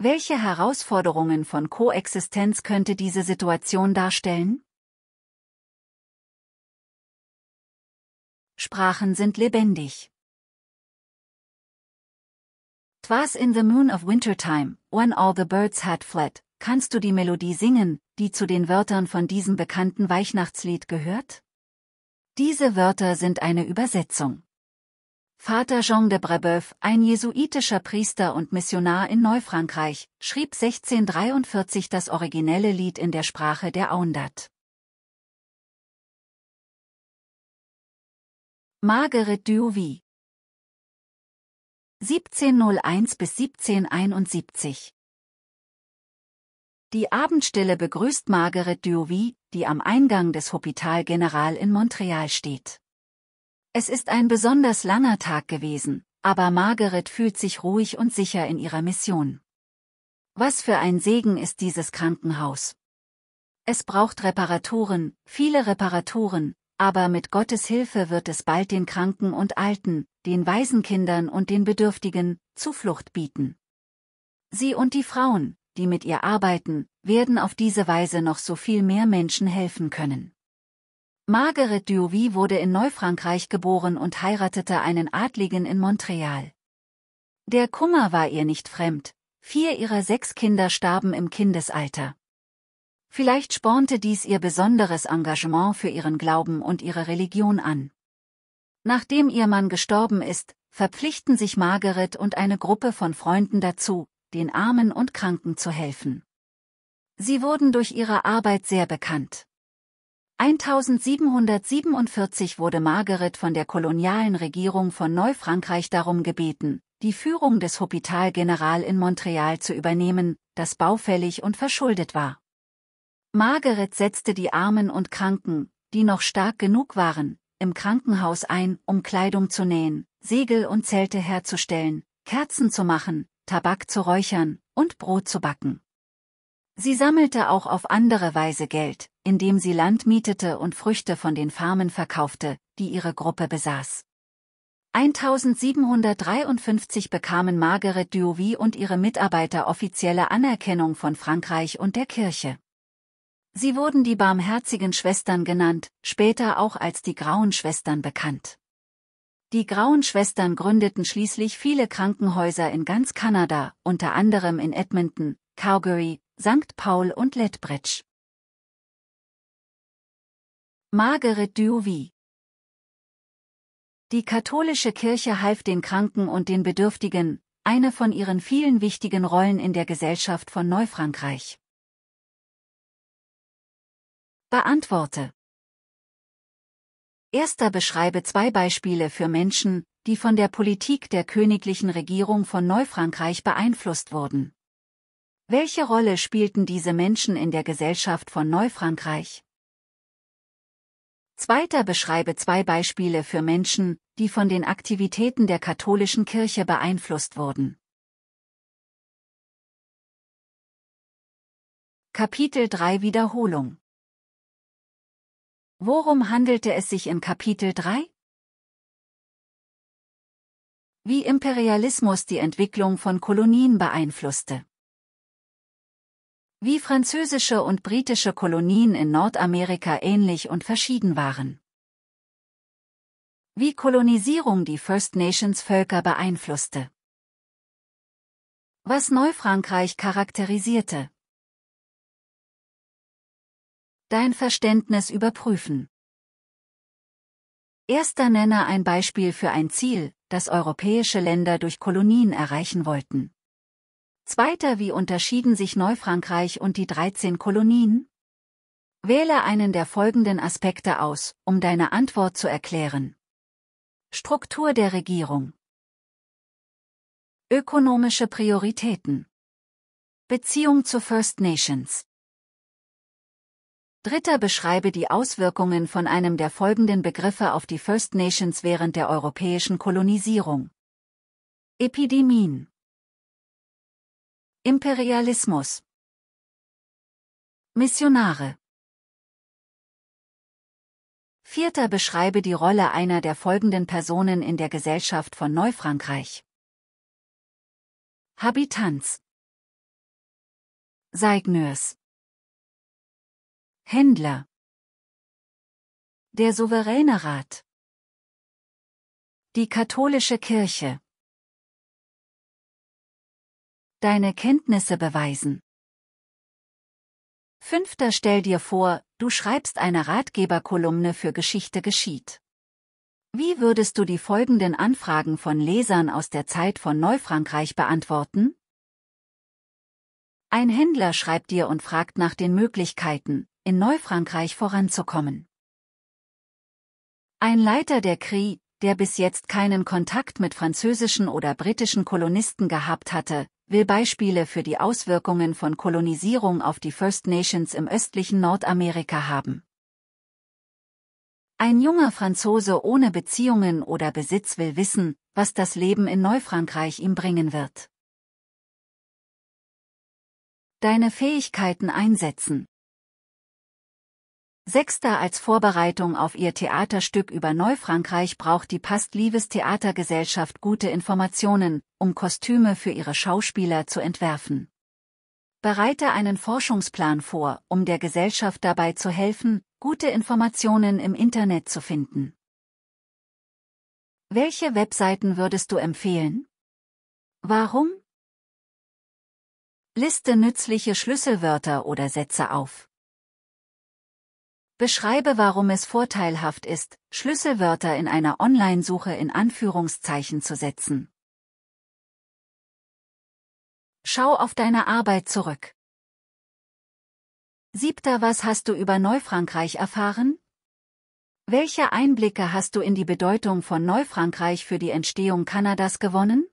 Welche Herausforderungen von Koexistenz könnte diese Situation darstellen? Sprachen sind lebendig. Twas in the moon of wintertime, when all the birds had fled, kannst du die Melodie singen, die zu den Wörtern von diesem bekannten Weihnachtslied gehört? Diese Wörter sind eine Übersetzung. Vater Jean de Brebeuf, ein jesuitischer Priester und Missionar in Neufrankreich, schrieb 1643 das originelle Lied in der Sprache der Aundat. Margaret Duovi 1701 bis 1771 Die Abendstille begrüßt Margaret Duovi, die am Eingang des Hopital General in Montreal steht. Es ist ein besonders langer Tag gewesen, aber Margaret fühlt sich ruhig und sicher in ihrer Mission. Was für ein Segen ist dieses Krankenhaus. Es braucht Reparaturen, viele Reparaturen, aber mit Gottes Hilfe wird es bald den Kranken und Alten, den Waisenkindern und den Bedürftigen, Zuflucht bieten. Sie und die Frauen, die mit ihr arbeiten, werden auf diese Weise noch so viel mehr Menschen helfen können. Margaret Dury wurde in Neufrankreich geboren und heiratete einen Adligen in Montreal. Der Kummer war ihr nicht fremd, vier ihrer sechs Kinder starben im Kindesalter. Vielleicht spornte dies ihr besonderes Engagement für ihren Glauben und ihre Religion an. Nachdem ihr Mann gestorben ist, verpflichten sich Margaret und eine Gruppe von Freunden dazu, den Armen und Kranken zu helfen. Sie wurden durch ihre Arbeit sehr bekannt. 1747 wurde Margaret von der kolonialen Regierung von Neufrankreich darum gebeten, die Führung des Hopital General in Montreal zu übernehmen, das baufällig und verschuldet war. Margaret setzte die Armen und Kranken, die noch stark genug waren, im Krankenhaus ein, um Kleidung zu nähen, Segel und Zelte herzustellen, Kerzen zu machen, Tabak zu räuchern und Brot zu backen. Sie sammelte auch auf andere Weise Geld, indem sie Land mietete und Früchte von den Farmen verkaufte, die ihre Gruppe besaß. 1753 bekamen Margaret Duovi und ihre Mitarbeiter offizielle Anerkennung von Frankreich und der Kirche. Sie wurden die barmherzigen Schwestern genannt, später auch als die Grauen Schwestern bekannt. Die Grauen Schwestern gründeten schließlich viele Krankenhäuser in ganz Kanada, unter anderem in Edmonton, Calgary, St. Paul und Letbretsch. Margaret Duovi Die katholische Kirche half den Kranken und den Bedürftigen, eine von ihren vielen wichtigen Rollen in der Gesellschaft von Neufrankreich. Beantworte Erster beschreibe zwei Beispiele für Menschen, die von der Politik der königlichen Regierung von Neufrankreich beeinflusst wurden. Welche Rolle spielten diese Menschen in der Gesellschaft von Neufrankreich? Zweiter beschreibe zwei Beispiele für Menschen, die von den Aktivitäten der katholischen Kirche beeinflusst wurden. Kapitel 3 Wiederholung Worum handelte es sich im Kapitel 3? Wie Imperialismus die Entwicklung von Kolonien beeinflusste wie französische und britische Kolonien in Nordamerika ähnlich und verschieden waren. Wie Kolonisierung die First Nations Völker beeinflusste. Was Neufrankreich charakterisierte. Dein Verständnis überprüfen. Erster Nenner ein Beispiel für ein Ziel, das europäische Länder durch Kolonien erreichen wollten. Zweiter Wie unterschieden sich Neufrankreich und die 13 Kolonien? Wähle einen der folgenden Aspekte aus, um deine Antwort zu erklären. Struktur der Regierung. Ökonomische Prioritäten. Beziehung zu First Nations. Dritter beschreibe die Auswirkungen von einem der folgenden Begriffe auf die First Nations während der europäischen Kolonisierung. Epidemien. Imperialismus Missionare Vierter beschreibe die Rolle einer der folgenden Personen in der Gesellschaft von Neufrankreich. Habitanz Seigneurs Händler Der souveräne Rat Die katholische Kirche Deine Kenntnisse beweisen. Fünfter Stell dir vor, du schreibst eine Ratgeberkolumne für Geschichte geschieht. Wie würdest du die folgenden Anfragen von Lesern aus der Zeit von Neufrankreich beantworten? Ein Händler schreibt dir und fragt nach den Möglichkeiten, in Neufrankreich voranzukommen. Ein Leiter der CRI, der bis jetzt keinen Kontakt mit französischen oder britischen Kolonisten gehabt hatte, will Beispiele für die Auswirkungen von Kolonisierung auf die First Nations im östlichen Nordamerika haben. Ein junger Franzose ohne Beziehungen oder Besitz will wissen, was das Leben in Neufrankreich ihm bringen wird. Deine Fähigkeiten einsetzen Sechster als Vorbereitung auf ihr Theaterstück über Neufrankreich braucht die Past Pastlives Theatergesellschaft gute Informationen, um Kostüme für ihre Schauspieler zu entwerfen. Bereite einen Forschungsplan vor, um der Gesellschaft dabei zu helfen, gute Informationen im Internet zu finden. Welche Webseiten würdest du empfehlen? Warum? Liste nützliche Schlüsselwörter oder Sätze auf. Beschreibe warum es vorteilhaft ist, Schlüsselwörter in einer Online-Suche in Anführungszeichen zu setzen. Schau auf deine Arbeit zurück. Siebter Was hast du über Neufrankreich erfahren? Welche Einblicke hast du in die Bedeutung von Neufrankreich für die Entstehung Kanadas gewonnen?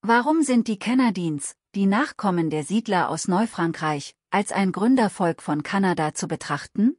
Warum sind die Canadiens, die Nachkommen der Siedler aus Neufrankreich, als ein Gründervolk von Kanada zu betrachten?